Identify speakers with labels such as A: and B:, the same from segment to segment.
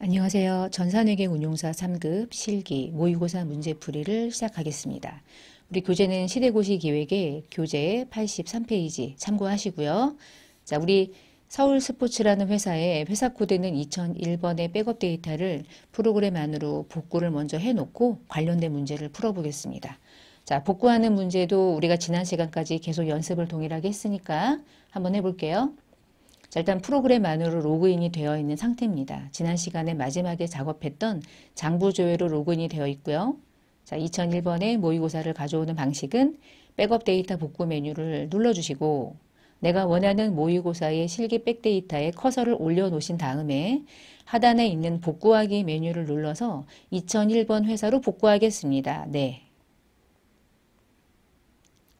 A: 안녕하세요. 전산회계 운용사 3급 실기 모의고사 문제 풀이를 시작하겠습니다. 우리 교재는 시대고시 기획의 교재 83페이지 참고하시고요. 자, 우리 서울 스포츠라는 회사의 회사 코드는 2001번의 백업 데이터를 프로그램 안으로 복구를 먼저 해놓고 관련된 문제를 풀어보겠습니다. 자, 복구하는 문제도 우리가 지난 시간까지 계속 연습을 동일하게 했으니까 한번 해볼게요. 자, 일단 프로그램 안으로 로그인이 되어 있는 상태입니다. 지난 시간에 마지막에 작업했던 장부조회로 로그인이 되어 있고요. 자, 2001번에 모의고사를 가져오는 방식은 백업 데이터 복구 메뉴를 눌러주시고 내가 원하는 모의고사의 실기 백데이터에 커서를 올려놓으신 다음에 하단에 있는 복구하기 메뉴를 눌러서 2001번 회사로 복구하겠습니다. 네.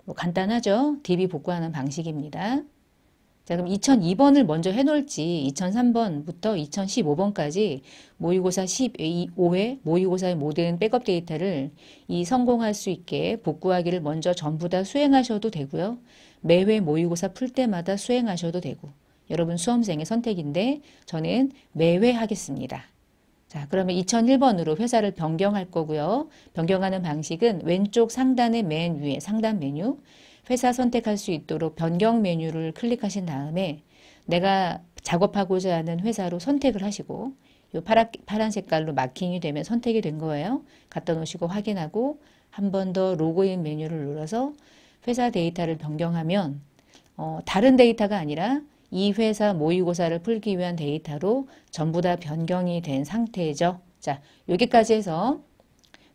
A: 뭐 간단하죠? DB 복구하는 방식입니다. 자, 그럼 2002번을 먼저 해놓을지 2003번부터 2015번까지 모의고사 15회 모의고사의 모든 백업 데이터를 이 성공할 수 있게 복구하기를 먼저 전부 다 수행하셔도 되고요. 매회 모의고사 풀 때마다 수행하셔도 되고 여러분 수험생의 선택인데 저는 매회 하겠습니다. 자, 그러면 2001번으로 회사를 변경할 거고요. 변경하는 방식은 왼쪽 상단의 맨 위에 상단 메뉴 회사 선택할 수 있도록 변경 메뉴를 클릭하신 다음에 내가 작업하고자 하는 회사로 선택을 하시고 요 파란, 파란 색깔로 마킹이 되면 선택이 된 거예요. 갖다 놓으시고 확인하고 한 번 더 로그인 메뉴를 눌러서 회사 데이터를 변경하면 어, 다른 데이터가 아니라 이 회사 모의고사를 풀기 위한 데이터로 전부 다 변경이 된 상태죠. 자, 여기까지 해서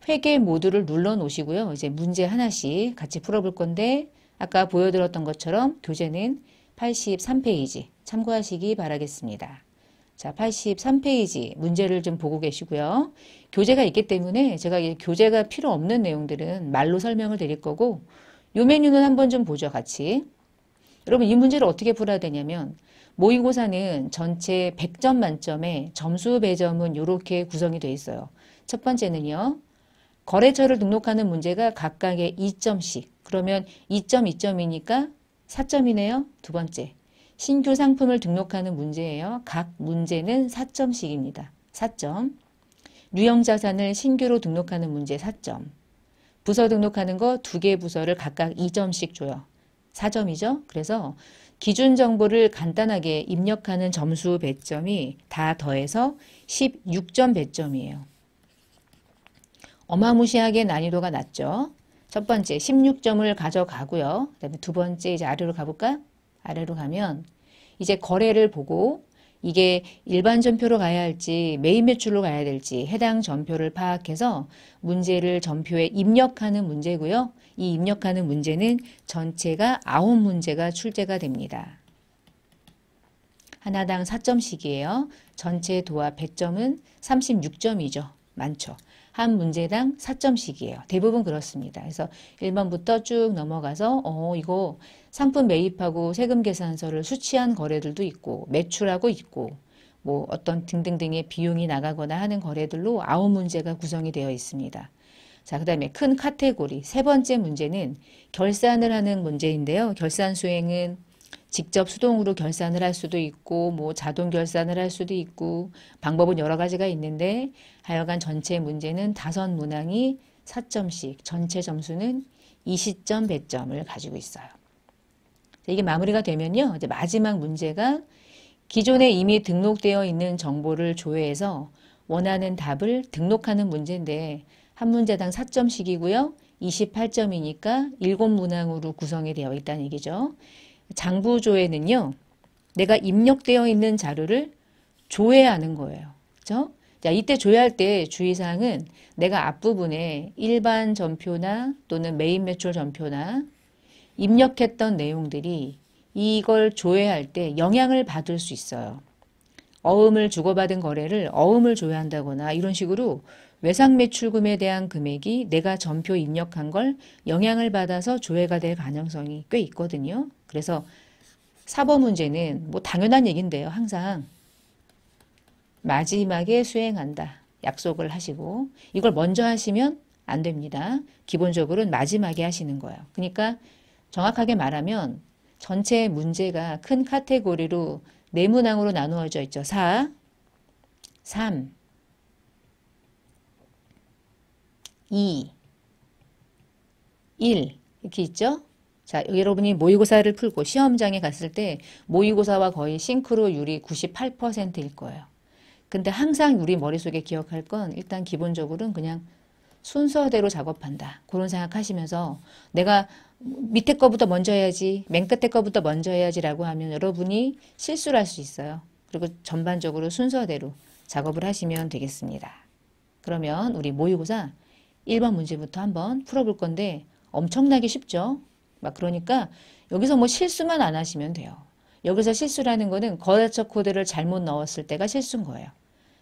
A: 회계 모드를 눌러 놓으시고요. 이제 문제 하나씩 같이 풀어볼 건데 아까 보여드렸던 것처럼 교재는 83페이지 참고하시기 바라겠습니다. 자, 83페이지 문제를 좀 보고 계시고요. 교재가 있기 때문에 제가 교재가 필요 없는 내용들은 말로 설명을 드릴 거고 요 메뉴는 한번 좀 보죠, 같이. 여러분 이 문제를 어떻게 풀어야 되냐면 모의고사는 전체 100점 만점에 점수 배점은 이렇게 구성이 되어 있어요. 첫 번째는요. 거래처를 등록하는 문제가 각각의 2점씩 그러면 2.2점이니까 4점이네요. 두 번째. 신규 상품을 등록하는 문제예요. 각 문제는 4점씩입니다. 4점. 유형 자산을 신규로 등록하는 문제 4점. 부서 등록하는 거 두 개 부서를 각각 2점씩 줘요. 4점이죠. 그래서 기준 정보를 간단하게 입력하는 점수 배점이 다 더해서 16점 배점이에요. 어마무시하게 난이도가 낮죠. 첫 번째 16점을 가져가고요. 그 다음에 두 번째 이제 아래로 가볼까? 아래로 가면 이제 거래를 보고 이게 일반 전표로 가야 할지 메인 매출로 가야 될지 해당 전표를 파악해서 문제를 전표에 입력하는 문제고요. 이 입력하는 문제는 전체가 아홉 문제가 출제가 됩니다. 하나당 4점씩이에요. 전체 도합 100점은 36점이죠. 많죠. 한 문제당 4점씩이에요. 대부분 그렇습니다. 그래서 1번부터 쭉 넘어가서 어 이거 상품 매입하고 세금 계산서를 수취한 거래들도 있고 매출하고 있고 뭐 어떤 등등등의 비용이 나가거나 하는 거래들로 아홉 문제가 구성이 되어 있습니다. 자, 그 다음에 큰 카테고리 세 번째 문제는 결산을 하는 문제인데요. 결산 수행은 직접 수동으로 결산을 할 수도 있고 뭐 자동 결산을 할 수도 있고 방법은 여러 가지가 있는데 하여간 전체 문제는 다섯 문항이 4점씩 전체 점수는 20점 100점을 가지고 있어요. 이게 마무리가 되면요. 이제 마지막 문제가 기존에 이미 등록되어 있는 정보를 조회해서 원하는 답을 등록하는 문제인데 한 문제당 4점씩이고요. 28점이니까 7문항으로 구성이 되어 있다는 얘기죠. 장부조회는요. 내가 입력되어 있는 자료를 조회하는 거예요. 그죠? 자, 이때 조회할 때 주의사항은 내가 앞부분에 일반 전표나 또는 메인 매출 전표나 입력했던 내용들이 이걸 조회할 때 영향을 받을 수 있어요. 어음을 주고받은 거래를 어음을 조회한다거나 이런 식으로 외상 매출금에 대한 금액이 내가 전표 입력한 걸 영향을 받아서 조회가 될 가능성이 꽤 있거든요. 그래서 사법 문제는 뭐 당연한 얘기인데요. 항상 마지막에 수행한다. 약속을 하시고 이걸 먼저 하시면 안 됩니다. 기본적으로는 마지막에 하시는 거예요. 그러니까 정확하게 말하면 전체 문제가 큰 카테고리로 네 문항으로 나누어져 있죠. 4, 3, 2, 1 이렇게 있죠. 자, 여러분이 모의고사를 풀고 시험장에 갔을 때 모의고사와 거의 싱크로율이 98%일 거예요. 근데 항상 우리 머릿속에 기억할 건 일단 기본적으로는 그냥 순서대로 작업한다. 그런 생각하시면서 내가 밑에 거부터 먼저 해야지, 맨 끝에 거부터 먼저 해야지라고 하면 여러분이 실수를 할 수 있어요. 그리고 전반적으로 순서대로 작업을 하시면 되겠습니다. 그러면 우리 모의고사 1번 문제부터 한번 풀어볼 건데 엄청나게 쉽죠? 막 그러니까 여기서 뭐 실수만 안 하시면 돼요. 여기서 실수라는 거는 거래처 코드를 잘못 넣었을 때가 실수인 거예요.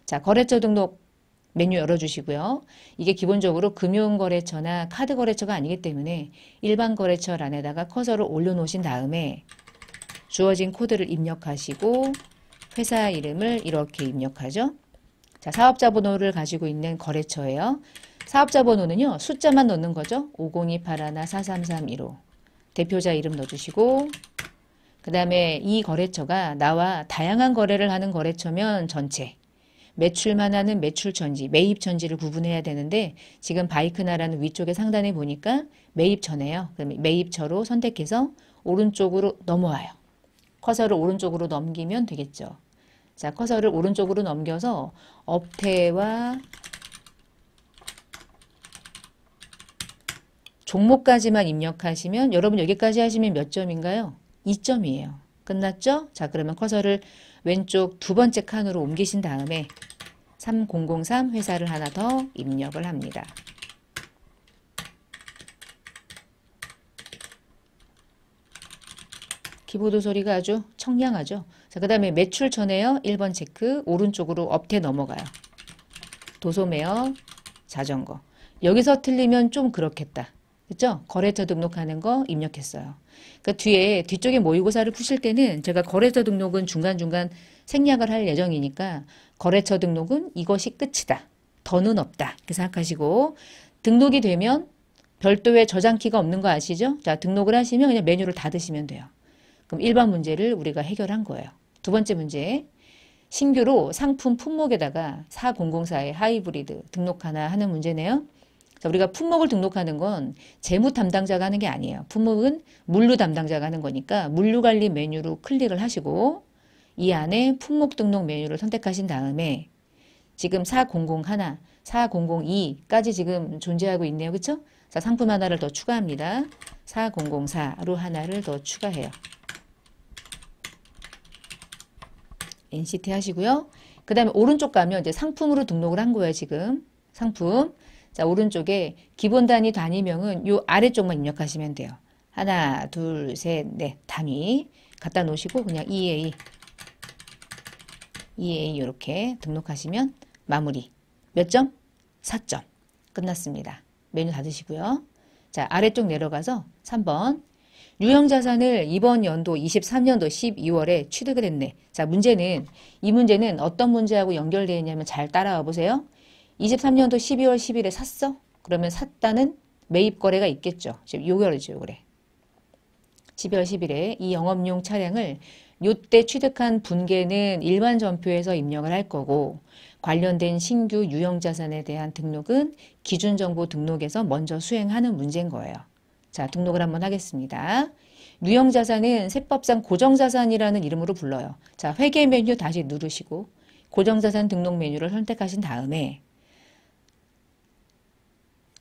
A: 자, 거래처 등록 메뉴 열어주시고요. 이게 기본적으로 금융거래처나 카드거래처가 아니기 때문에 일반거래처란에다가 커서를 올려놓으신 다음에 주어진 코드를 입력하시고 회사 이름을 이렇게 입력하죠. 자, 사업자 번호를 가지고 있는 거래처예요. 사업자 번호는요. 숫자만 넣는 거죠. 5028 1 43315 대표자 이름 넣어주시고 그 다음에 이 거래처가 나와 다양한 거래를 하는 거래처면 전체 매출만 하는 매출천지, 매입천지를 구분해야 되는데 지금 바이크나라는 위쪽에 상단에 보니까 매입천이에요. 그럼 매입처로 선택해서 오른쪽으로 넘어와요. 커서를 오른쪽으로 넘기면 되겠죠. 자, 커서를 오른쪽으로 넘겨서 업태와 종목까지만 입력하시면 여러분 여기까지 하시면 몇 점인가요? 2점이에요. 끝났죠? 자 그러면 커서를 왼쪽 두 번째 칸으로 옮기신 다음에 3003 회사를 하나 더 입력을 합니다. 키보드 소리가 아주 청량하죠. 자, 그 다음에 매출 전에요. 1번 체크, 오른쪽으로 업태 넘어가요. 도소매어 자전거. 여기서 틀리면 좀 그렇겠다. 그죠? 거래처 등록하는 거 입력했어요. 그 뒤에 뒤쪽에 모의고사를 푸실 때는 제가 거래처 등록은 중간중간 생략을 할 예정이니까 거래처 등록은 이것이 끝이다. 더는 없다. 이렇게 생각하시고 등록이 되면 별도의 저장키가 없는 거 아시죠? 자, 등록을 하시면 그냥 메뉴를 닫으시면 돼요. 그럼 일반 문제를 우리가 해결한 거예요. 두 번째 문제. 신규로 상품 품목에다가 4004의 하이브리드 등록 하나 하는 문제네요. 우리가 품목을 등록하는 건 재무 담당자가 하는 게 아니에요. 품목은 물류 담당자가 하는 거니까 물류 관리 메뉴로 클릭을 하시고 이 안에 품목 등록 메뉴를 선택하신 다음에 지금 4001, 4002까지 지금 존재하고 있네요. 그렇죠? 자, 상품 하나를 더 추가합니다. 4004로 하나를 더 추가해요. NCT 하시고요. 그 다음에 오른쪽 가면 이제 상품으로 등록을 한 거예요, 지금. 상품. 자, 오른쪽에 기본 단위 단위명은 요 아래쪽만 입력하시면 돼요. 하나, 둘, 셋, 넷 단위 갖다 놓으시고 그냥 EA EA 이렇게 등록하시면 마무리 몇 점? 4점 끝났습니다. 메뉴 닫으시고요. 자 아래쪽 내려가서 3번 유형자산을 이번 연도 23년도 12월에 취득을 했네. 자 문제는 이 문제는 어떤 문제하고 연결되어 있냐면 잘 따라와 보세요. 23년도 12월 10일에 샀어? 그러면 샀다는 매입 거래가 있겠죠. 지금 요결이죠, 그래 12월 10일에 이 영업용 차량을 요때 취득한 분계는 일반 전표에서 입력을 할 거고 관련된 신규 유형 자산에 대한 등록은 기준 정보 등록에서 먼저 수행하는 문제인 거예요. 자, 등록을 한번 하겠습니다. 유형 자산은 세법상 고정 자산이라는 이름으로 불러요. 자, 회계 메뉴 다시 누르시고 고정 자산 등록 메뉴를 선택하신 다음에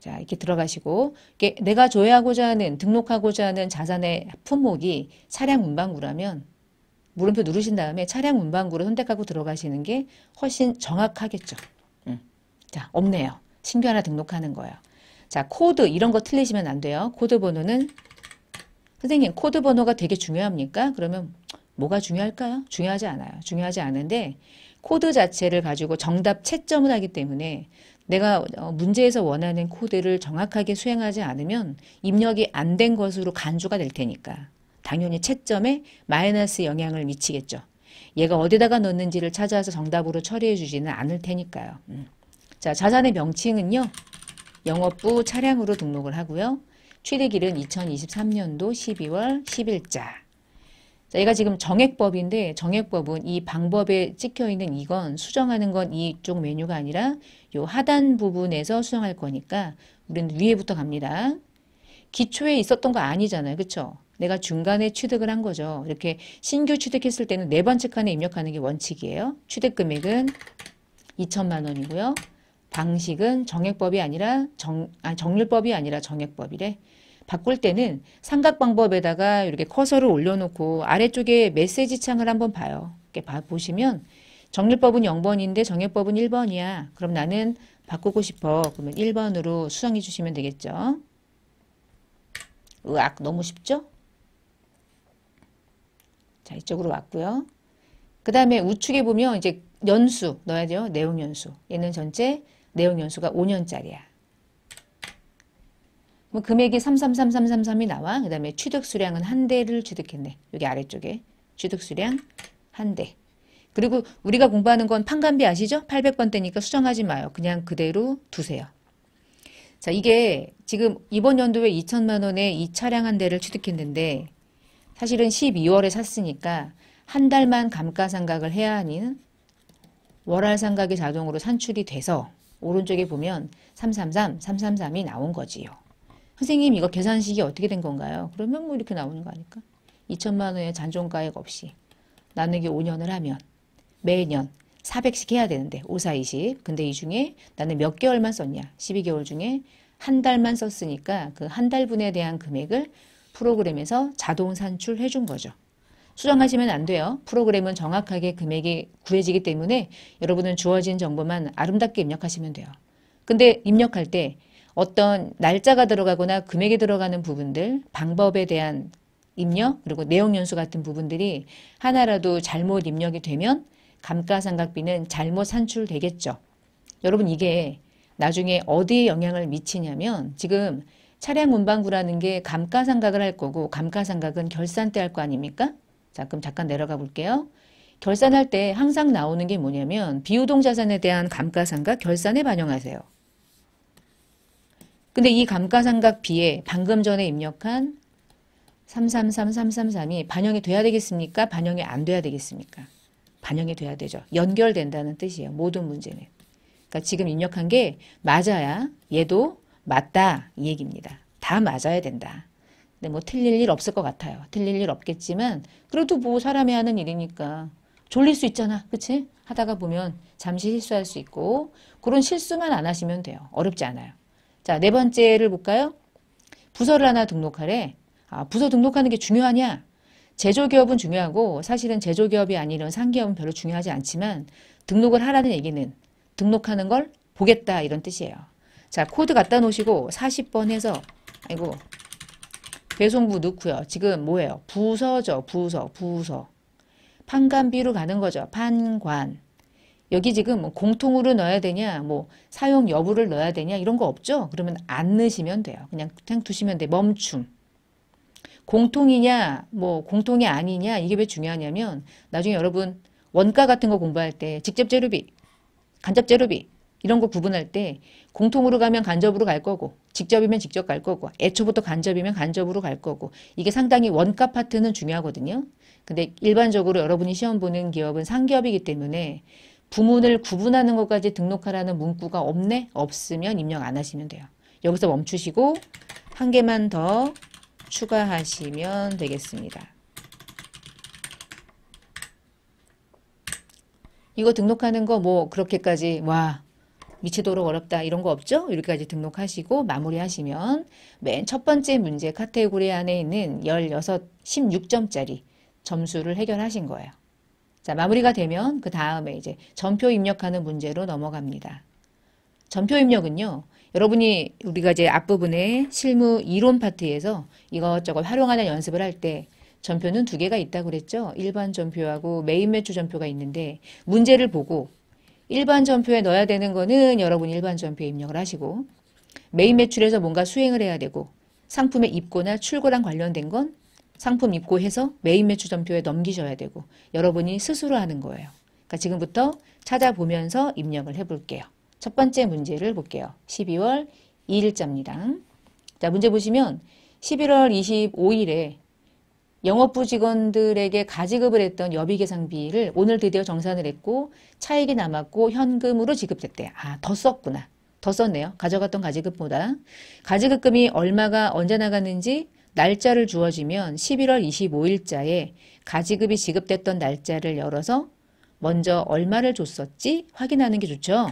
A: 자, 이렇게 들어가시고 이게 내가 조회하고자 하는 등록하고자 하는 자산의 품목이 차량 운반구라면 물음표 누르신 다음에 차량 운반구를 선택하고 들어가시는 게 훨씬 정확하겠죠. 음. 자, 없네요. 신규 하나 등록하는 거예요. 자, 코드 이런 거 틀리시면 안 돼요. 코드 번호는 선생님 코드 번호가 되게 중요합니까? 그러면 뭐가 중요할까요? 중요하지 않아요. 중요하지 않은데 코드 자체를 가지고 정답 채점을 하기 때문에 내가 어, 문제에서 원하는 코드를 정확하게 수행하지 않으면 입력이 안 된 것으로 간주가 될 테니까 당연히 채점에 마이너스 영향을 미치겠죠. 얘가 어디다가 넣는지를 찾아서 정답으로 처리해 주지는 않을 테니까요. 음. 자, 자산의 명칭은요. 영업부 차량으로 등록을 하고요. 취득일은 2023년도 12월 10일자. 자, 얘가 지금 정액법인데 정액법은 이 방법에 찍혀 있는 이건 수정하는 건 이쪽 메뉴가 아니라 요 하단 부분에서 수정할 거니까 우리는 위에부터 갑니다. 기초에 있었던 거 아니잖아요. 그렇죠? 내가 중간에 취득을 한 거죠. 이렇게 신규 취득했을 때는 네 번째 칸에 입력하는 게 원칙이에요. 취득 금액은 2천만 원이고요. 방식은 정액법이 아니라 정, 아, 정률법이 아니라 정액법이래. 바꿀 때는 삼각 방법에다가 이렇게 커서를 올려놓고 아래쪽에 메시지 창을 한번 봐요. 이렇게 봐, 보시면 정률법은 0번인데 정해법은 1번이야. 그럼 나는 바꾸고 싶어. 그러면 1번으로 수정해 주시면 되겠죠. 으악 너무 쉽죠? 자 이쪽으로 왔고요. 그 다음에 우측에 보면 이제 연수 넣어야 돼요. 내용연수. 얘는 전체 내용연수가 5년짜리야. 뭐 금액이 333333이 나와. 그 다음에 취득 수량은 한 대를 취득했네. 여기 아래쪽에 취득 수량 한 대. 그리고 우리가 공부하는 건 판관비 아시죠? 800번대니까 수정하지 마요. 그냥 그대로 두세요. 자, 이게 지금 이번 연도에 2천만 원에 이 차량 한 대를 취득했는데 사실은 12월에 샀으니까 한 달만 감가상각을 해야 하는 월할상각이 자동으로 산출이 돼서 오른쪽에 보면 333, 333이 나온 거지요. 선생님 이거 계산식이 어떻게 된 건가요? 그러면 뭐 이렇게 나오는 거 아닐까? 2천만 원의 잔존가액 없이 나누기 5년을 하면 매년 400씩 해야 되는데 5, 4, 20 근데 이 중에 나는 몇 개월만 썼냐 12개월 중에 한 달만 썼으니까 그 한 달분에 대한 금액을 프로그램에서 자동 산출해 준 거죠. 수정하시면 안 돼요. 프로그램은 정확하게 금액이 구해지기 때문에 여러분은 주어진 정보만 아름답게 입력하시면 돼요. 근데 입력할 때 어떤 날짜가 들어가거나 금액이 들어가는 부분들, 방법에 대한 입력, 그리고 내용 연수 같은 부분들이 하나라도 잘못 입력이 되면 감가상각비는 잘못 산출되겠죠. 여러분 이게 나중에 어디에 영향을 미치냐면 지금 차량 운반구라는게 감가상각을 할 거고 감가상각은 결산 때 할 거 아닙니까? 자 그럼 잠깐 내려가 볼게요. 결산할 때 항상 나오는 게 뭐냐면 비우동 자산에 대한 감가상각 결산에 반영하세요. 근데 이 감가상각 비에 방금 전에 입력한 333333이 반영이 돼야 되겠습니까? 반영이 안 돼야 되겠습니까? 반영이 돼야 되죠. 연결된다는 뜻이에요. 모든 문제는. 그러니까 지금 입력한 게 맞아야 얘도 맞다 이 얘기입니다. 다 맞아야 된다. 근데 뭐 틀릴 일 없을 것 같아요. 틀릴 일 없겠지만 그래도 뭐 사람이 하는 일이니까 졸릴 수 있잖아. 그치? 하다가 보면 잠시 실수할 수 있고 그런 실수만 안 하시면 돼요. 어렵지 않아요. 자, 네 번째를 볼까요? 부서를 하나 등록하래. 아, 부서 등록하는 게 중요하냐? 제조기업은 중요하고 사실은 제조기업이 아닌 이런 상기업은 별로 중요하지 않지만 등록을 하라는 얘기는 등록하는 걸 보겠다 이런 뜻이에요. 자, 코드 갖다 놓으시고 40번 해서 아이고 배송부 넣고요. 지금 뭐예요? 부서죠. 부서, 부서. 판관비로 가는 거죠. 판관. 여기 지금 뭐 공통으로 넣어야 되냐, 뭐 사용 여부를 넣어야 되냐 이런 거 없죠? 그러면 안 넣으시면 돼요. 그냥 그냥 두시면 돼. 멈춤. 공통이냐, 뭐 공통이 아니냐 이게 왜 중요하냐면 나중에 여러분 원가 같은 거 공부할 때 직접 재료비, 간접 재료비 이런 거 구분할 때 공통으로 가면 간접으로 갈 거고 직접이면 직접 갈 거고 애초부터 간접이면 간접으로 갈 거고 이게 상당히 원가 파트는 중요하거든요. 근데 일반적으로 여러분이 시험 보는 기업은 상기업이기 때문에 부문을 구분하는 것까지 등록하라는 문구가 없네? 없으면 입력 안 하시면 돼요. 여기서 멈추시고 한 개만 더 추가하시면 되겠습니다. 이거 등록하는 거 뭐 그렇게까지 와 미치도록 어렵다 이런 거 없죠? 여기까지 등록하시고 마무리하시면 맨 첫 번째 문제 카테고리 안에 있는 16, 16점짜리 점수를 해결하신 거예요. 자, 마무리가 되면 그 다음에 이제 전표 입력하는 문제로 넘어갑니다. 전표 입력은요. 여러분이 우리가 이제 앞부분에 실무 이론 파트에서 이것저것 활용하는 연습을 할 때 전표는 두 개가 있다고 그랬죠. 일반 전표하고 메인 매출 전표가 있는데 문제를 보고 일반 전표에 넣어야 되는 거는 여러분 일반 전표에 입력을 하시고 메인 매출에서 뭔가 수행을 해야 되고 상품의 입고나 출고랑 관련된 건 상품 입고 해서 매입 매출 전표에 넘기셔야 되고 여러분이 스스로 하는 거예요. 그러니까 지금부터 찾아보면서 입력을 해볼게요. 첫 번째 문제를 볼게요. 12월 2일자입니다. 자 문제 보시면 11월 25일에 영업부 직원들에게 가지급을 했던 여비계상비를 오늘 드디어 정산을 했고 차익이 남았고 현금으로 지급됐대. 요 아, 더 썼구나. 더 썼네요. 가져갔던 가지급보다. 가지급금이 얼마가 언제 나갔는지 날짜를 주어지면 11월 25일자에 가지급이 지급됐던 날짜를 열어서 먼저 얼마를 줬었지 확인하는 게 좋죠.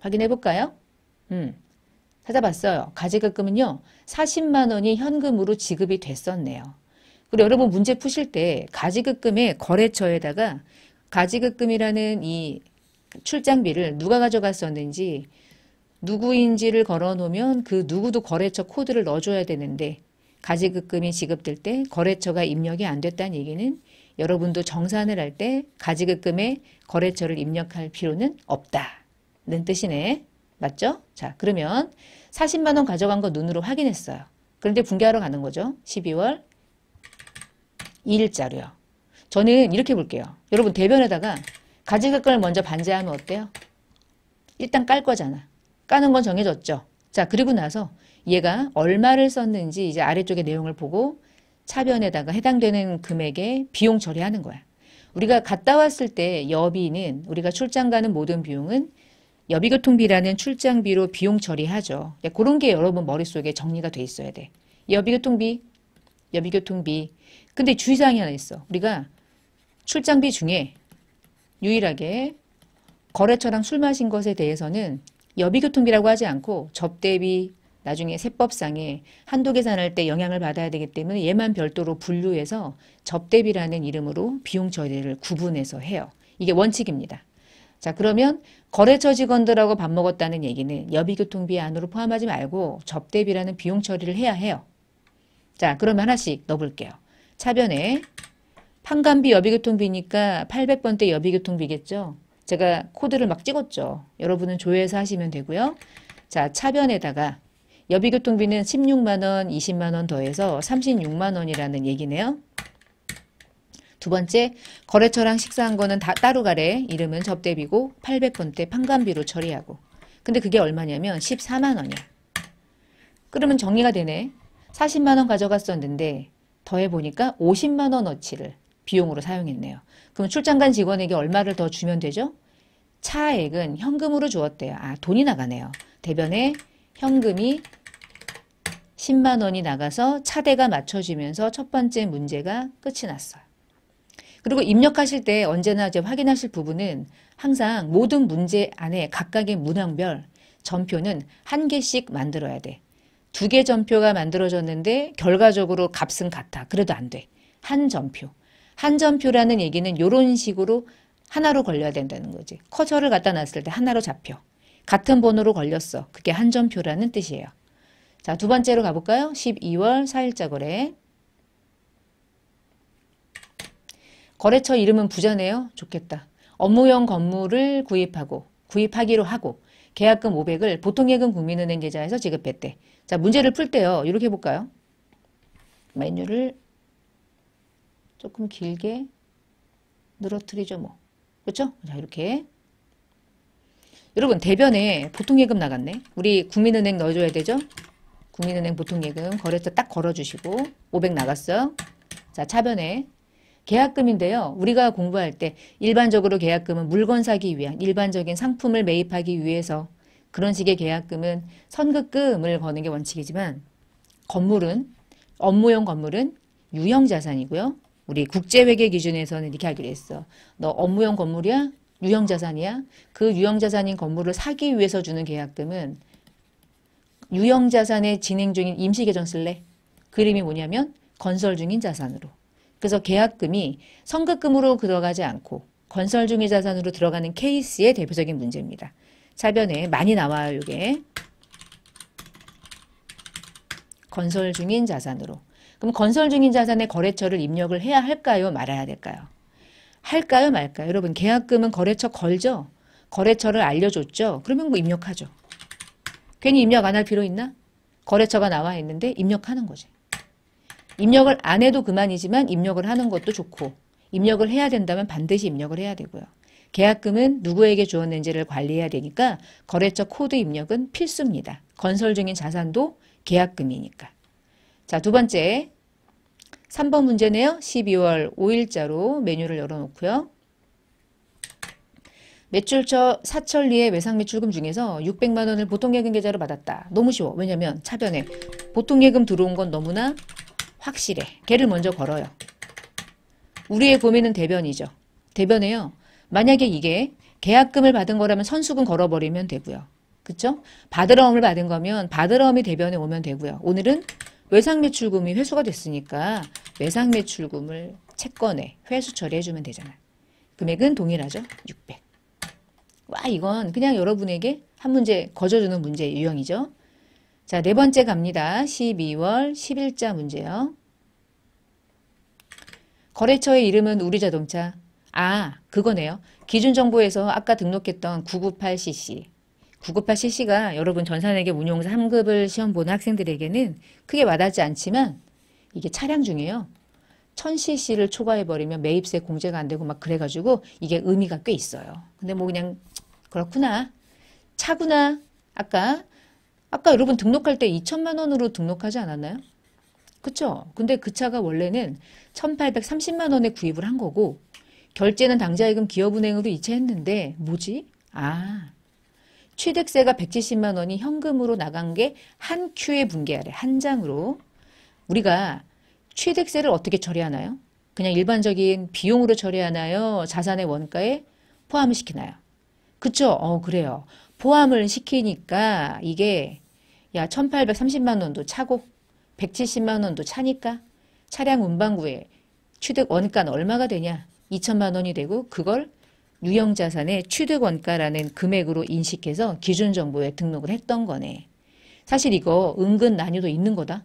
A: 확인해 볼까요? 음, 찾아봤어요. 가지급금은요. 40만 원이 현금으로 지급이 됐었네요. 그리고 여러분 문제 푸실 때 가지급금의 거래처에다가 가지급금이라는 이 출장비를 누가 가져갔었는지 누구인지를 걸어놓으면 그 누구도 거래처 코드를 넣어줘야 되는데 가지급금이 지급될 때 거래처가 입력이 안 됐다는 얘기는 여러분도 정산을 할 때 가지급금에 거래처를 입력할 필요는 없다는 뜻이네. 맞죠? 자, 그러면 40만 원 가져간 거 눈으로 확인했어요. 그런데 분괴하러 가는 거죠. 12월 2일자로요. 저는 이렇게 볼게요. 여러분 대변에다가 가지급금을 먼저 반제하면 어때요? 일단 깔 거잖아. 까는 건 정해졌죠. 자 그리고 나서 얘가 얼마를 썼는지 이제 아래쪽에 내용을 보고 차변에다가 해당되는 금액의 비용 처리하는 거야. 우리가 갔다 왔을 때 여비는 우리가 출장 가는 모든 비용은 여비교통비라는 출장비로 비용 처리하죠. 그 그런 게 여러분 머릿속에 정리가 돼 있어야 돼. 여비교통비, 여비교통비. 근데 주의사항이 하나 있어. 우리가 출장비 중에 유일하게 거래처랑 술 마신 것에 대해서는 여비교통비라고 하지 않고 접대비 나중에 세법상에 한도 계산할 때 영향을 받아야 되기 때문에 얘만 별도로 분류해서 접대비라는 이름으로 비용 처리를 구분해서 해요. 이게 원칙입니다. 자 그러면 거래처 직원들하고 밥 먹었다는 얘기는 여비교통비 안으로 포함하지 말고 접대비라는 비용 처리를 해야 해요. 자 그러면 하나씩 넣어볼게요. 차변에 판관비 여비교통비니까 800번대 여비교통비겠죠. 제가 코드를 막 찍었죠. 여러분은 조회해서 하시면 되고요. 자, 차변에다가 여비교통비는 16만원, 20만원 더해서 36만원이라는 얘기네요. 두 번째, 거래처랑 식사한 거는 다 따로 가래. 이름은 접대비고 800번대 판관비로 처리하고. 근데 그게 얼마냐면 14만원이야. 그러면 정리가 되네. 40만원 가져갔었는데 더해보니까 50만원어치를 비용으로 사용했네요. 그럼 출장 간 직원에게 얼마를 더 주면 되죠? 차액은 현금으로 주었대요. 아, 돈이 나가네요. 대변에 현금이 10만 원이 나가서 차대가 맞춰지면서 첫 번째 문제가 끝이 났어요. 그리고 입력하실 때 언제나 이제 확인하실 부분은 항상 모든 문제 안에 각각의 문항별 전표는 한 개씩 만들어야 돼. 두 개 전표가 만들어졌는데 결과적으로 값은 같아. 그래도 안 돼. 한 전표. 한 전표라는 얘기는 이런 식으로 하나로 걸려야 된다는 거지. 커서를 갖다 놨을 때 하나로 잡혀. 같은 번호로 걸렸어. 그게 한점표라는 뜻이에요. 자, 두 번째로 가볼까요? 12월 4일자 거래. 거래처 이름은 부자네요. 좋겠다. 업무용 건물을 구입하고 구입하기로 하고 계약금 500을 보통예금 국민은행 계좌에서 지급했대. 자, 문제를 풀 때요. 이렇게 해볼까요? 메뉴를 조금 길게 늘어뜨리죠, 뭐. 그렇죠? 자 이렇게 여러분 대변에 보통예금 나갔네. 우리 국민은행 넣어줘야 되죠? 국민은행 보통예금 거래처 딱 걸어주시고 500 나갔어. 자 차변에 계약금인데요. 우리가 공부할 때 일반적으로 계약금은 물건 사기 위한 일반적인 상품을 매입하기 위해서 그런 식의 계약금은 선급금을 거는 게 원칙이지만 건물은 업무용 건물은 유형 자산이고요. 우리 국제회계 기준에서는 이렇게 하기로 했어. 너 업무용 건물이야? 유형자산이야? 그 유형자산인 건물을 사기 위해서 주는 계약금은 유형자산의 진행 중인 임시 개정 쓸래? 그림이 뭐냐면 건설 중인 자산으로. 그래서 계약금이 성급금으로 들어가지 않고 건설 중의 자산으로 들어가는 케이스의 대표적인 문제입니다. 사변에 많이 나와요, 이게. 건설 중인 자산으로. 그럼 건설 중인 자산의 거래처를 입력을 해야 할까요? 말아야 될까요? 할까요? 말까요? 여러분 계약금은 거래처 걸죠? 거래처를 알려줬죠? 그러면 뭐 입력하죠. 괜히 입력 안 할 필요 있나? 거래처가 나와 있는데 입력하는 거지. 입력을 안 해도 그만이지만 입력을 하는 것도 좋고 입력을 해야 된다면 반드시 입력을 해야 되고요. 계약금은 누구에게 주었는지를 관리해야 되니까 거래처 코드 입력은 필수입니다. 건설 중인 자산도 계약금이니까. 자, 두 번째. 3번 문제네요. 12월 5일자로 메뉴를 열어놓고요. 매출처 사천리의 외상 매출금 중에서 600만 원을 보통 예금 계좌로 받았다. 너무 쉬워. 왜냐면 차변에 보통 예금 들어온 건 너무나 확실해. 걔를 먼저 걸어요. 우리의 고민은 대변이죠. 대변에요. 만약에 이게 계약금을 받은 거라면 선수금 걸어버리면 되고요. 그쵸? 받으러움을 받은 거면 받으러움이 대변에 오면 되고요. 오늘은 외상 매출금이 회수가 됐으니까 외상 매출금을 채권에 회수 처리해주면 되잖아. 요 금액은 동일하죠. 600. 와 이건 그냥 여러분에게 한 문제 거져주는 문제 유형이죠. 자, 네 번째 갑니다. 12월 11자 문제요. 거래처의 이름은 우리자동차. 아, 그거네요. 기준정보에서 아까 등록했던 998cc. 구급화 실시가 여러분 전산회계 운용사 3급을 시험 보는 학생들에게는 크게 와닿지 않지만 이게 차량 중이에요. 1000cc를 초과해버리면 매입세 공제가 안 되고 막 그래가지고 이게 의미가 꽤 있어요. 근데 뭐 그냥 그렇구나. 차구나. 아까 아까 여러분 등록할 때 2천만 원으로 등록하지 않았나요? 그쵸? 근데 그 차가 원래는 1830만 원에 구입을 한 거고 결제는 당좌예금 기업은행으로 이체했는데 뭐지? 아 취득세가 170만 원이 현금으로 나간 게 한 큐에 분계하래한 장으로. 우리가 취득세를 어떻게 처리하나요? 그냥 일반적인 비용으로 처리하나요? 자산의 원가에 포함을 시키나요? 그쵸? 어, 그래요. 포함을 시키니까 이게 야, 1830만 원도 차고 170만 원도 차니까 차량 운반구에 취득 원가는 얼마가 되냐? 2천만 원이 되고 그걸 유형자산의 취득원가라는 금액으로 인식해서 기준정보에 등록을 했던 거네. 사실 이거 은근 난이도 있는 거다.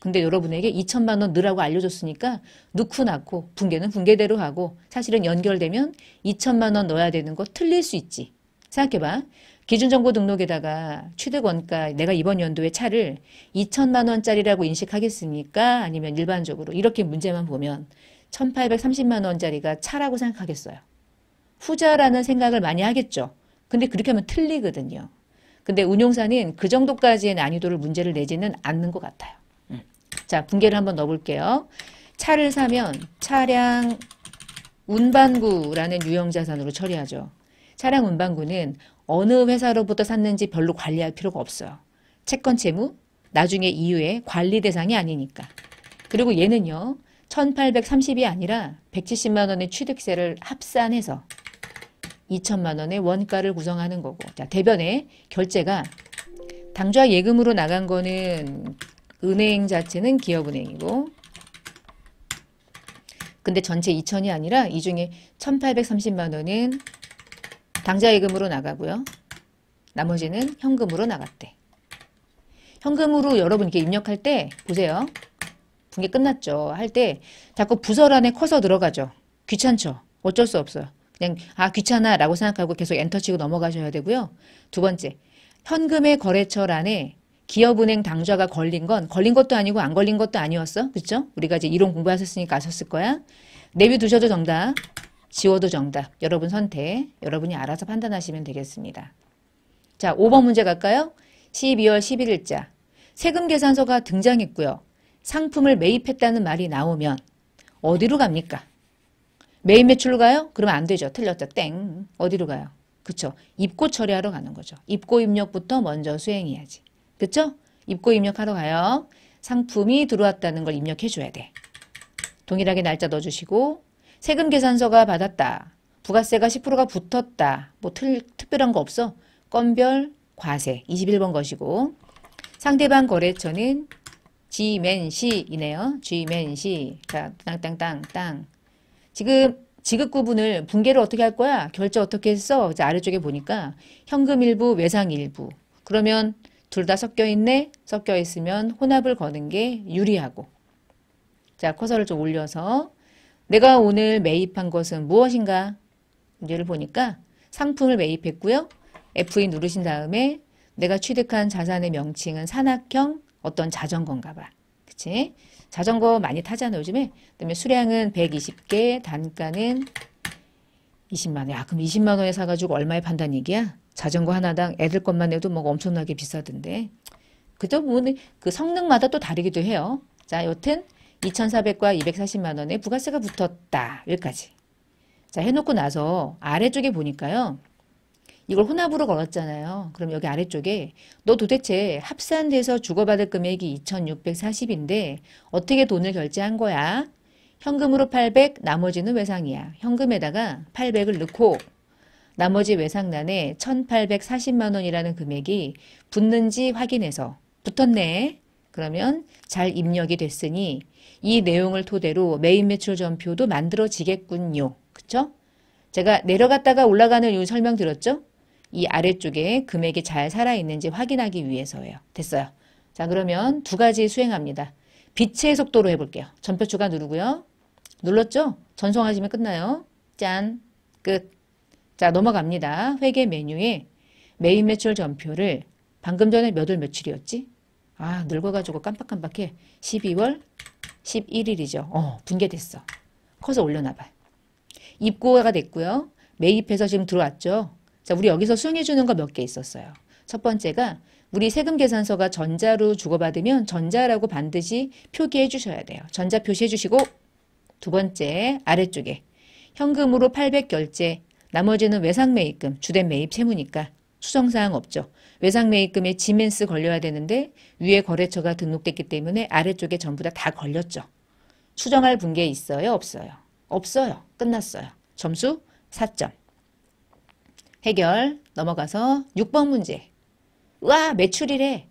A: 근데 여러분에게 2천만 원 넣으라고 알려줬으니까 넣고 낳고 붕괴는 붕괴대로 하고 사실은 연결되면 2천만 원 넣어야 되는 거 틀릴 수 있지. 생각해봐. 기준정보 등록에다가 취득원가 내가 이번 연도에 차를 2천만 원짜리라고 인식하겠습니까? 아니면 일반적으로 이렇게 문제만 보면 1830만 원짜리가 차라고 생각하겠어요. 후자라는 생각을 많이 하겠죠. 근데 그렇게 하면 틀리거든요. 근데 운용사는 그 정도까지의 난이도를 문제를 내지는 않는 것 같아요. 음. 자, 분계를 한번 넣어볼게요. 차를 사면 차량 운반구라는 유형자산으로 처리하죠. 차량 운반구는 어느 회사로부터 샀는지 별로 관리할 필요가 없어요. 채권 채무, 나중에 이후에 관리 대상이 아니니까. 그리고 얘는요. 1830이 아니라 170만 원의 취득세를 합산해서 2천만 원의 원가를 구성하는 거고 자 대변에 결제가 당좌 예금으로 나간 거는 은행 자체는 기업은행이고 근데 전체 2천이 아니라 이 중에 1830만 원은 당좌 예금으로 나가고요. 나머지는 현금으로 나갔대. 현금으로 여러분 이렇게 입력할 때 보세요. 분개 끝났죠. 할 때 자꾸 부서란에 커서 들어가죠. 귀찮죠. 어쩔 수 없어요. 그냥 아 귀찮아라고 생각하고 계속 엔터 치고 넘어가셔야 되고요. 두 번째, 현금의 거래처란에 기업은행 당좌가 걸린 건 걸린 것도 아니고 안 걸린 것도 아니었어. 그렇죠? 우리가 이제 이론 공부하셨으니까 아셨을 거야. 내비두셔도 정답, 지워도 정답. 여러분 선택, 여러분이 알아서 판단하시면 되겠습니다. 자, 5번 문제 갈까요? 12월 11일자 세금 계산서가 등장했고요. 상품을 매입했다는 말이 나오면 어디로 갑니까? 매입 매출로 가요? 그러면 안 되죠. 틀렸죠 땡. 어디로 가요? 그쵸. 입고 처리하러 가는 거죠. 입고 입력부터 먼저 수행해야지. 그쵸? 입고 입력하러 가요. 상품이 들어왔다는 걸 입력해줘야 돼. 동일하게 날짜 넣어주시고 세금 계산서가 받았다. 부가세가 10%가 붙었다. 뭐 틀, 특별한 거 없어. 건별 과세 21번 것이고 상대방 거래처는 지맨시이네요지맨시자 땅땅땅땅 지금 지급 구분을 분계를 어떻게 할 거야? 결제 어떻게 했어? 이제 아래쪽에 보니까 현금 일부, 외상 일부. 그러면 둘 다 섞여 있네? 섞여 있으면 혼합을 거는 게 유리하고. 자, 커서를 좀 올려서 내가 오늘 매입한 것은 무엇인가? 문제를 보니까 상품을 매입했고요. F2 누르신 다음에 내가 취득한 자산의 명칭은 산악형 어떤 자전거인가 봐. 그치? 자전거 많이 타잖아 요즘에. 그다음에 수량은 120개, 단가는 20만 원. 야 그럼 20만 원에 사가지고 얼마에 판다는 얘기야? 자전거 하나당 애들 것만 해도 뭐 엄청나게 비싸던데. 그저 뭐그 성능마다 또 다르기도 해요. 자 여튼 2,400과 240만 원에 부가세가 붙었다. 여기까지. 자 해놓고 나서 아래쪽에 보니까요. 이걸 혼합으로 걸었잖아요. 그럼 여기 아래쪽에 너 도대체 합산돼서 주고받을 금액이 2640인데 어떻게 돈을 결제한 거야? 현금으로 800, 나머지는 외상이야. 현금에다가 800을 넣고 나머지 외상란에 1840만 원이라는 금액이 붙는지 확인해서 붙었네. 그러면 잘 입력이 됐으니 이 내용을 토대로 메인 매출 전표도 만들어지겠군요. 그쵸? 제가 내려갔다가 올라가는 이유 설명드렸죠? 이 아래쪽에 금액이 잘 살아있는지 확인하기 위해서예요. 됐어요. 자 그러면 두 가지 수행합니다. 빛의 속도로 해볼게요. 전표 추가 누르고요. 눌렀죠? 전송하시면 끝나요. 짠. 끝. 자 넘어갑니다. 회계 메뉴에 메인 매출 전표를 방금 전에 몇 월 며칠이었지? 아 늙어가지고 깜빡깜빡해. 12월 11일이죠. 어 분개됐어. 커서 올려놔봐요. 입고가 됐고요. 매입해서 지금 들어왔죠. 자, 우리 여기서 수행해주는 거 몇 개 있었어요. 첫 번째가 우리 세금 계산서가 전자로 주고받으면 전자라고 반드시 표기해 주셔야 돼요. 전자 표시해 주시고 두 번째 아래쪽에 현금으로 800 결제 나머지는 외상 매입금 주된 매입 채무니까 수정사항 없죠. 외상 매입금에 지멘스 걸려야 되는데 위에 거래처가 등록됐기 때문에 아래쪽에 전부 다 다 걸렸죠. 수정할 분계 있어요? 없어요? 없어요. 끝났어요. 점수 4점. 해결 넘어가서 6번 문제. 와 매출이래.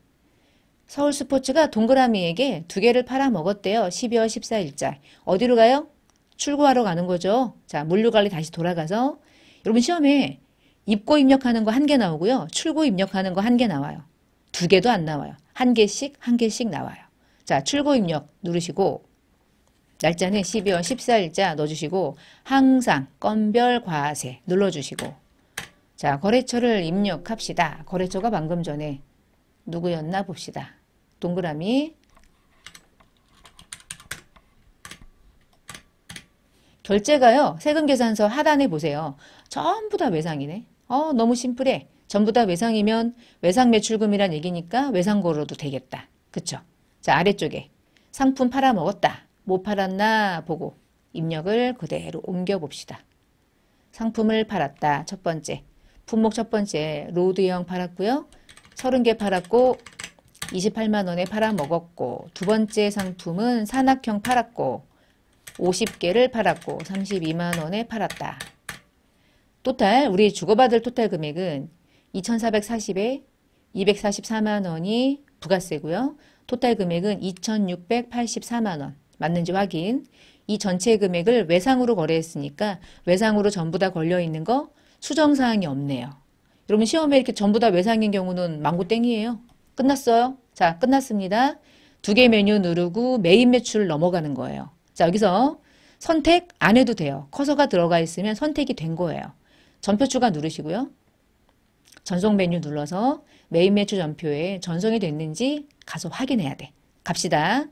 A: 서울스포츠가 동그라미에게 두 개를 팔아먹었대요. 12월 14일자. 어디로 가요? 출고하러 가는 거죠. 자, 물류관리 다시 돌아가서 여러분 시험에 입고 입력하는 거 한 개 나오고요. 출고 입력하는 거 한 개 나와요. 두 개도 안 나와요. 한 개씩 한 개씩 나와요. 자, 출고 입력 누르시고 날짜는 12월 14일자 넣어주시고 항상 건별 과세 눌러주시고 자, 거래처를 입력합시다. 거래처가 방금 전에 누구였나 봅시다. 동그라미 결제가요. 세금 계산서 하단에 보세요. 전부 다 외상이네. 어, 너무 심플해. 전부 다 외상이면 외상 매출금이란 얘기니까 외상 고로도 되겠다. 그쵸? 자, 아래쪽에 상품 팔아먹었다. 못 뭐 팔았나 보고 입력을 그대로 옮겨봅시다. 상품을 팔았다. 첫 번째. 품목첫 번째 로드형 팔았고요. 30개 팔았고 28만원에 팔아먹었고 두 번째 상품은 산악형 팔았고 50개를 팔았고 32만원에 팔았다. 토탈 우리 주고받을 토탈 금액은 2440에 244만원이 부가세고요. 토탈 금액은 2684만원 맞는지 확인 이 전체 금액을 외상으로 거래했으니까 외상으로 전부 다 걸려있는 거 수정사항이 없네요. 여러분 시험에 이렇게 전부 다 외상인 경우는 망고땡이에요. 끝났어요. 자 끝났습니다. 두 개 메뉴 누르고 메인 매출 넘어가는 거예요. 자 여기서 선택 안 해도 돼요. 커서가 들어가 있으면 선택이 된 거예요. 전표 추가 누르시고요. 전송 메뉴 눌러서 메인 매출 전표에 전송이 됐는지 가서 확인해야 돼. 갑시다.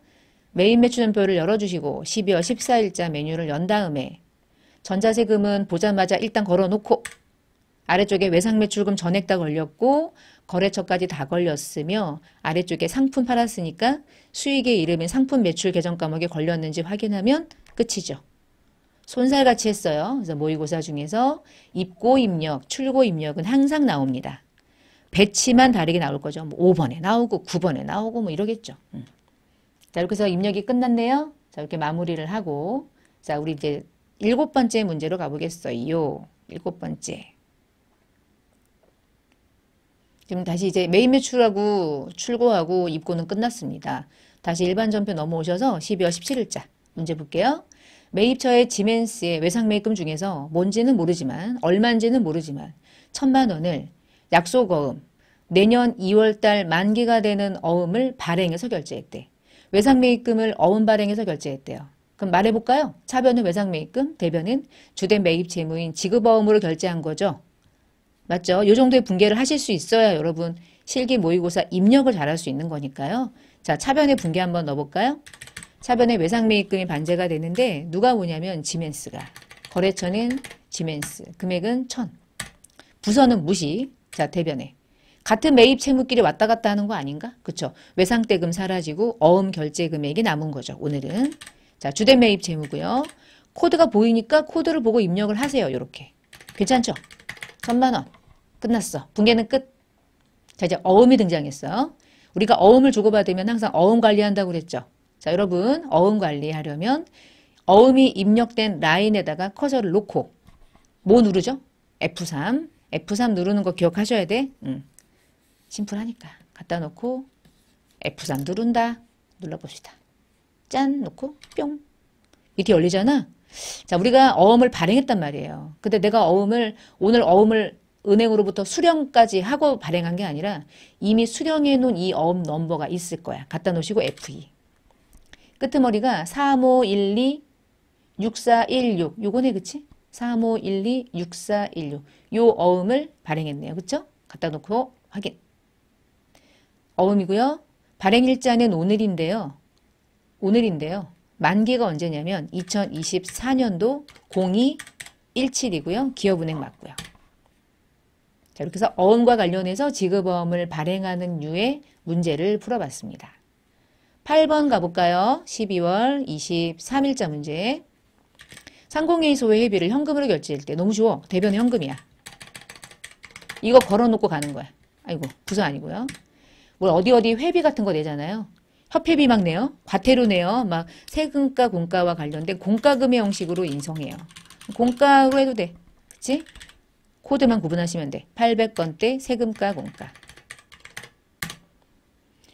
A: 메인 매출 전표를 열어주시고 12월 14일자 메뉴를 연 다음에 전자세금은 보자마자 일단 걸어놓고 아래쪽에 외상매출금 전액 다 걸렸고 거래처까지 다 걸렸으며 아래쪽에 상품 팔았으니까 수익의 이름인 상품 매출 계정 과목에 걸렸는지 확인하면 끝이죠. 손살같이 했어요. 그래서 모의고사 중에서 입고 입력, 출고 입력은 항상 나옵니다. 배치만 다르게 나올 거죠. 뭐 5번에 나오고 9번에 나오고 뭐 이러겠죠. 음. 자 이렇게 해서 입력이 끝났네요. 자 이렇게 마무리를 하고 자 우리 이제 일곱 번째 문제로 가보겠어요. 일곱 번째. 지금 다시 이제 메인 매출하고 출고하고 입고는 끝났습니다. 다시 일반 전표 넘어오셔서 12월 17일자 문제 볼게요. 매입처의 지멘스의 외상 매입금 중에서 뭔지는 모르지만 얼마인지는 모르지만 천만 원을 약속어음 내년 2월달 만기가 되는 어음을 발행해서 결제했대. 외상 매입금을 어음 발행해서 결제했대요. 그럼 말해볼까요? 차변은 외상 매입금, 대변은 주된 매입 재무인 지급어음으로 결제한 거죠. 맞죠? 요 정도의 붕괴를 하실 수 있어야 여러분 실기 모의고사 입력을 잘 할 수 있는 거니까요. 자, 차변의 붕괴 한번 넣어볼까요? 차변의 외상매입금이 반제가 되는데 누가 오냐면 지멘스가. 거래처는 지멘스, 금액은 천. 부서는 무시, 자 대변에. 같은 매입 채무끼리 왔다 갔다 하는 거 아닌가? 그렇죠 외상대금 사라지고 어음 결제 금액이 남은 거죠. 오늘은. 자 주된 매입 채무고요. 코드가 보이니까 코드를 보고 입력을 하세요. 이렇게. 괜찮죠? 천만 원. 끝났어. 붕괴는 끝. 자, 이제 어음이 등장했어. 우리가 어음을 주고받으면 항상 어음 관리한다고 그랬죠. 자, 여러분 어음 관리하려면 어음이 입력된 라인에다가 커서를 놓고 뭐 누르죠? F3. F3 누르는 거 기억하셔야 돼. 음. 심플하니까. 갖다 놓고 F3 누른다. 눌러봅시다. 짠 놓고 뿅. 이렇게 열리잖아. 자, 우리가 어음을 발행했단 말이에요. 근데 내가 어음을 오늘 어음을 은행으로부터 수령까지 하고 발행한 게 아니라 이미 수령해 놓은 이어음 넘버가 있을 거야. 갖다 놓으시고 F2. E. 끄트머리가 3512 6416 요거네 그치? 3512 6416 요 어음을 발행했네요. 그쵸? 갖다 놓고 확인. 어음이고요. 발행일자는 오늘인데요. 오늘인데요. 만기가 언제냐면 2024년도 0217이고요. 기업은행 맞고요. 자, 이렇게 해서 어음과 관련해서 지급어음을 발행하는 유의 문제를 풀어봤습니다. 8번 가볼까요? 12월 23일자 문제. 상공회의 소의 회비를 현금으로 결제할 때 너무 쉬워. 대변 현금이야. 이거 걸어놓고 가는 거야. 아이고 부서 아니고요. 뭘 어디 어디 회비 같은 거 내잖아요. 협회비 막 내요. 과태료 내요. 막 세금과 공과와 관련된 공과금의 형식으로 인성해요. 공과로 해도 돼. 그치? 코드만 구분하시면 돼. 800번대 세금과 공과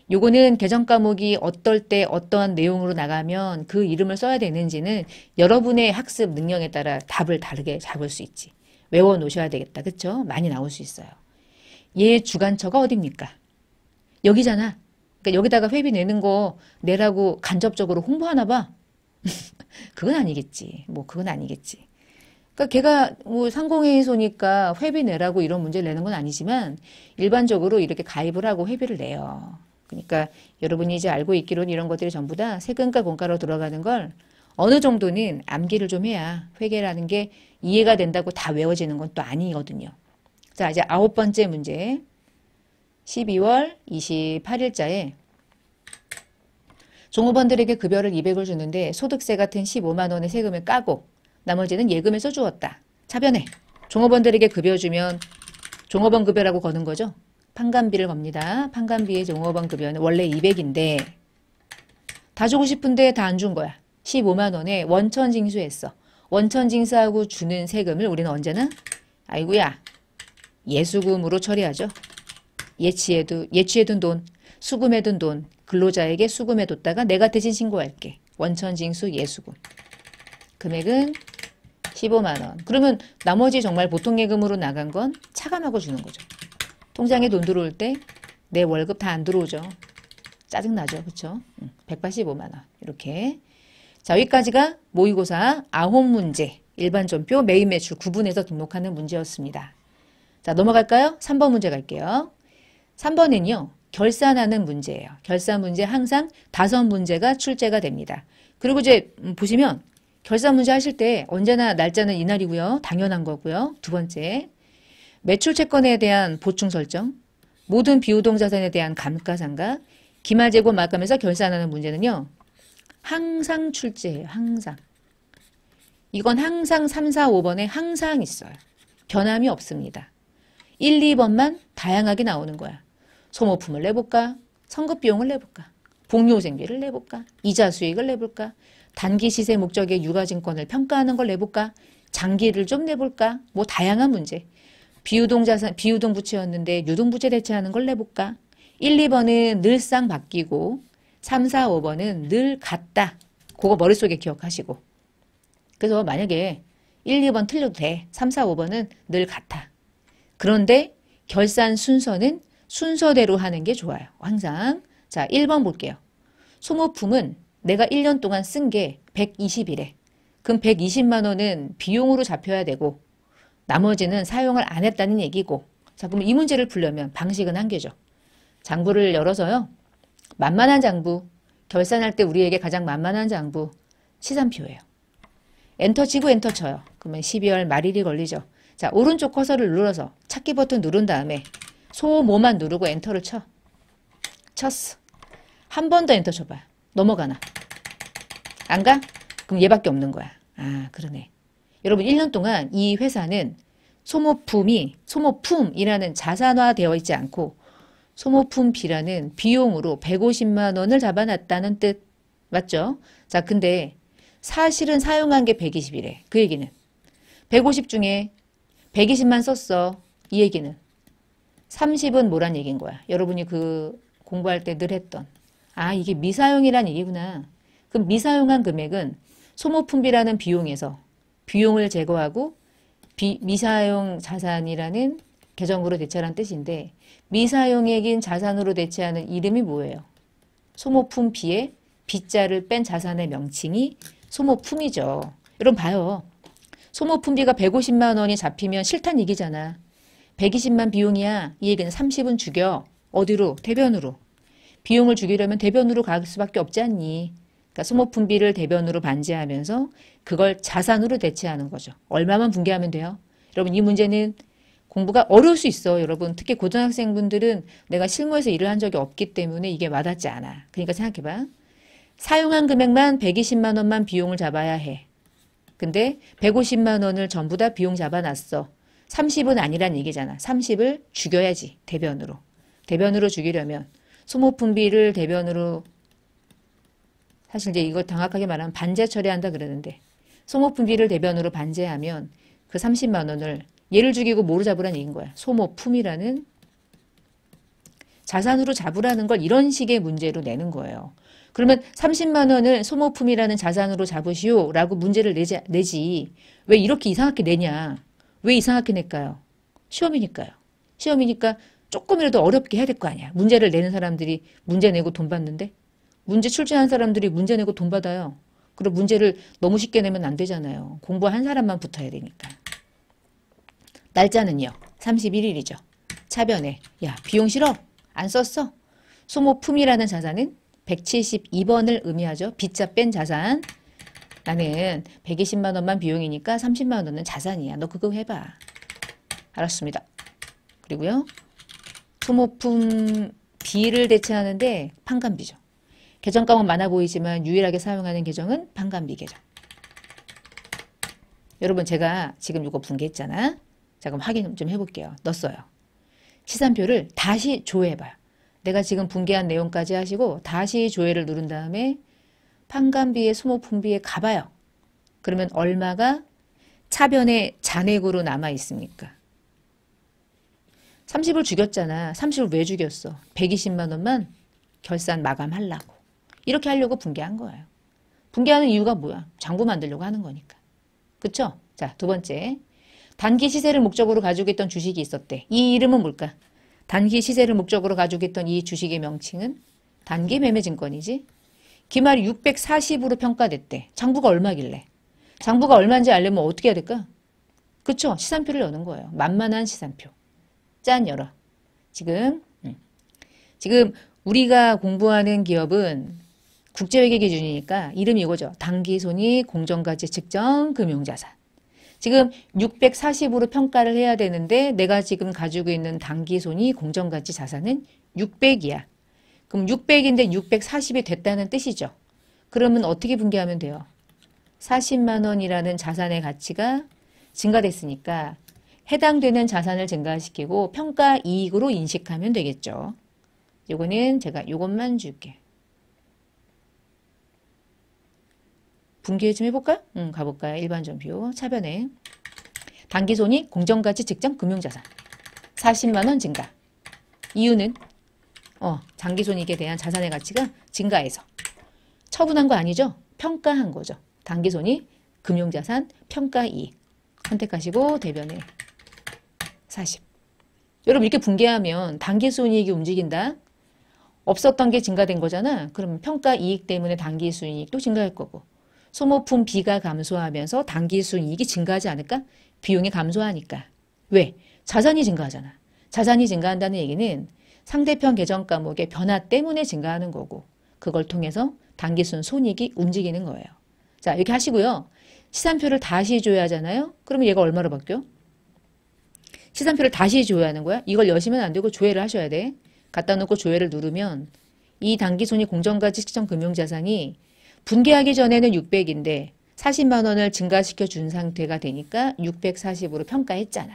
A: 요거는 개정 과목이 어떨 때 어떠한 내용으로 나가면 그 이름을 써야 되는지는 여러분의 학습 능력에 따라 답을 다르게 잡을 수 있지. 외워 놓으셔야 되겠다. 그쵸? 많이 나올 수 있어요. 얘주관처가 어딥니까? 여기잖아. 그러니까 여기다가 회비 내는 거 내라고 간접적으로 홍보하나 봐. 그건 아니겠지. 뭐 그건 아니겠지. 그러니까 걔가 뭐 상공회의소니까 회비 내라고 이런 문제를 내는 건 아니지만 일반적으로 이렇게 가입을 하고 회비를 내요. 그러니까 여러분이 이제 알고 있기로는 이런 것들이 전부 다 세금과 공과로 들어가는 걸 어느 정도는 암기를 좀 해야 회계라는 게 이해가 된다고 다 외워지는 건 또 아니거든요. 자, 이제 아홉 번째 문제. 12월 28일자에 종업원들에게 급여를 200을 주는데 소득세 같은 15만 원의 세금을 까고 나머지는 예금에서 주었다. 차변에 종업원들에게 급여 주면 종업원 급여라고 거는 거죠. 판관비를 겁니다. 판관비의 종업원 급여는 원래 200인데 다 주고 싶은데 다 안 준 거야. 15만 원에 원천 징수했어. 원천 징수하고 주는 세금을 우리는 언제나 아이구야 예수금으로 처리하죠. 예치해도 예치해둔 돈, 수금해둔 돈, 근로자에게 수금해뒀다가 내가 대신 신고할게. 원천 징수 예수금. 금액은 15만원. 그러면 나머지 정말 보통 예금으로 나간 건 차감하고 주는 거죠. 통장에 돈 들어올 때 내 월급 다 안 들어오죠. 짜증나죠. 그렇죠? 185만원. 이렇게. 자, 여기까지가 모의고사 아홉 문제 일반 전표, 매입 매출 구분해서 등록하는 문제였습니다. 자, 넘어갈까요? 3번 문제 갈게요. 3번은요. 결산하는 문제예요. 결산 문제 항상 다섯 문제가 출제가 됩니다. 그리고 이제 음, 보시면 결산 문제 하실 때 언제나 날짜는 이날이고요. 당연한 거고요. 두 번째, 매출 채권에 대한 보충 설정, 모든 비우동 자산에 대한 감가상각, 기말 재고 마감에서 결산하는 문제는요. 항상 출제해요. 항상. 이건 항상 3, 4, 5번에 항상 있어요. 변함이 없습니다. 1, 2번만 다양하게 나오는 거야. 소모품을 내볼까? 성급 비용을 내볼까? 복료 생비를 내볼까? 이자 수익을 내볼까? 단기 시세 목적의 유가증권을 평가하는 걸 내볼까? 장기를 좀 내볼까? 뭐 다양한 문제. 비유동 자산, 비유동 부채였는데 유동 부채 대체하는 걸 내볼까? 1, 2번은 늘상 바뀌고 3, 4, 5번은 늘 같다. 그거 머릿속에 기억하시고. 그래서 만약에 1, 2번 틀려도 돼. 3, 4, 5번은 늘 같아. 그런데 결산 순서는 순서대로 하는 게 좋아요. 항상. 자, 1번 볼게요. 소모품은 내가 1년 동안 쓴 게 120이래. 그럼 120만 원은 비용으로 잡혀야 되고 나머지는 사용을 안 했다는 얘기고 자 그럼 이 문제를 풀려면 방식은 한 개죠. 장부를 열어서요. 만만한 장부, 결산할 때 우리에게 가장 만만한 장부, 시산표예요. 엔터 치고 엔터 쳐요. 그러면 12월 말일이 걸리죠. 자 오른쪽 커서를 눌러서 찾기 버튼 누른 다음에 소 모만 누르고 엔터를 쳐. 쳤어. 한 번 더 엔터 쳐봐요. 넘어가나? 안 가? 그럼 얘밖에 없는 거야. 아, 그러네. 여러분, 1년 동안 이 회사는 소모품이, 소모품이라는 자산화 되어 있지 않고 소모품비라는 비용으로 150만 원을 잡아놨다는 뜻. 맞죠? 자, 근데 사실은 사용한 게 120이래. 그 얘기는. 150 중에 120만 썼어. 이 얘기는. 30은 뭐란 얘기인 거야. 여러분이 그 공부할 때 늘 했던. 아 이게 미사용이란 얘기구나. 그럼 미사용한 금액은 소모품비라는 비용에서 비용을 제거하고 비, 미사용 자산이라는 계정으로 대체하는 뜻인데 미사용액인 자산으로 대체하는 이름이 뭐예요? 소모품 비에 빗자를뺀 자산의 명칭이 소모품이죠. 여러분 봐요. 소모품비가 150만 원이 잡히면 싫단 얘기잖아. 120만 비용이야. 이 얘기는 30은 죽여. 어디로? 대변으로. 비용을 죽이려면 대변으로 갈 수밖에 없지 않니? 그러니까 소모 분비를 대변으로 반제하면서 그걸 자산으로 대체하는 거죠. 얼마만 분배하면 돼요? 여러분 이 문제는 공부가 어려울 수 있어. 여러분 특히 고등학생분들은 내가 실무에서 일을 한 적이 없기 때문에 이게 와닿지 않아. 그러니까 생각해봐. 사용한 금액만 120만 원만 비용을 잡아야 해. 근데 150만 원을 전부 다 비용 잡아놨어. 30은 아니란 얘기잖아. 30을 죽여야지. 대변으로. 대변으로 죽이려면 소모품비를 대변으로 사실 이제 이걸 당확하게 말하면 반제 처리한다 그러는데 소모품비를 대변으로 반제하면 그 30만 원을 얘를 죽이고 뭐로 잡으라는 얘기인 거야. 소모품이라는 자산으로 잡으라는 걸 이런 식의 문제로 내는 거예요. 그러면 30만 원을 소모품이라는 자산으로 잡으시오 라고 문제를 내지, 내지 왜 이렇게 이상하게 내냐 왜 이상하게 낼까요? 시험이니까요. 시험이니까 조금이라도 어렵게 해야 될 거 아니야. 문제를 내는 사람들이 문제 내고 돈 받는데 문제 출제한 사람들이 문제 내고 돈 받아요. 그리고 문제를 너무 쉽게 내면 안 되잖아요. 공부한 사람만 붙어야 되니까. 날짜는요. 31일이죠. 차변에 야 비용 싫어? 안 썼어? 소모품이라는 자산은 172번을 의미하죠. 빚자 뺀 자산. 나는 120만 원만 비용이니까 30만 원은 자산이야. 너 그거 해봐. 알았습니다. 그리고요. 소모품 B를 대체하는데 판관비죠. 계정값은 많아 보이지만 유일하게 사용하는 계정은 판관비 계정. 여러분 제가 지금 이거 분개했잖아. 자 그럼 확인 좀 해볼게요. 넣었어요. 시산표를 다시 조회해봐요. 내가 지금 분개한 내용까지 하시고 다시 조회를 누른 다음에 판관비의 소모품비에 가봐요. 그러면 얼마가 차변에 잔액으로 남아 있습니까? 30을 죽였잖아. 30을 왜 죽였어? 120만 원만 결산 마감하려고. 이렇게 하려고 붕괴한 거예요. 붕괴하는 이유가 뭐야? 장부 만들려고 하는 거니까. 그쵸? 자, 두 번째. 단기 시세를 목적으로 가지고 있던 주식이 있었대. 이 이름은 뭘까? 단기 시세를 목적으로 가지고 있던 이 주식의 명칭은 단기 매매 증권이지. 기말 640으로 평가됐대. 장부가 얼마길래? 장부가 얼마인지 알려면 어떻게 해야 될까? 그쵸? 시산표를 여는 거예요. 만만한 시산표. 짠 열어. 지금 지금 우리가 공부하는 기업은 국제회계 기준이니까 이름이 이거죠. 당기손이 공정가치 측정 금융자산. 지금 640으로 평가를 해야 되는데 내가 지금 가지고 있는 당기손이 공정가치 자산은 600이야. 그럼 600인데 640이 됐다는 뜻이죠. 그러면 어떻게 분개하면 돼요? 40만 원이라는 자산의 가치가 증가됐으니까 해당되는 자산을 증가시키고 평가 이익으로 인식하면 되겠죠. 요거는 제가 요것만 줄게. 분기 좀 해볼까요? 가볼까요? 일반 전표 차변행 단기손익 공정가치 직전 금융자산 40만원 증가 이유는 어, 장기손익에 대한 자산의 가치가 증가해서 처분한 거 아니죠? 평가한 거죠. 단기손익 금융자산 평가이익 선택하시고 대변에 40. 여러분 이렇게 분개하면 단기순이익이 움직인다. 없었던 게 증가된 거잖아. 그럼 평가 이익 때문에 단기순이익도 증가할 거고 소모품 비가 감소하면서 단기순이익이 증가하지 않을까? 비용이 감소하니까. 왜? 자산이 증가하잖아. 자산이 증가한다는 얘기는 상대편 계정 과목의 변화 때문에 증가하는 거고 그걸 통해서 단기순 손익이 움직이는 거예요. 자 이렇게 하시고요. 시산표를 다시 줘야 하잖아요. 그러면 얘가 얼마로 바뀌어? 시산표를 다시 조회하는 거야? 이걸 여시면 안 되고 조회를 하셔야 돼. 갖다 놓고 조회를 누르면 이단기손익 공정가치 측정 금융자산이 분괴하기 전에는 600인데 40만 원을 증가시켜 준 상태가 되니까 640으로 평가했잖아.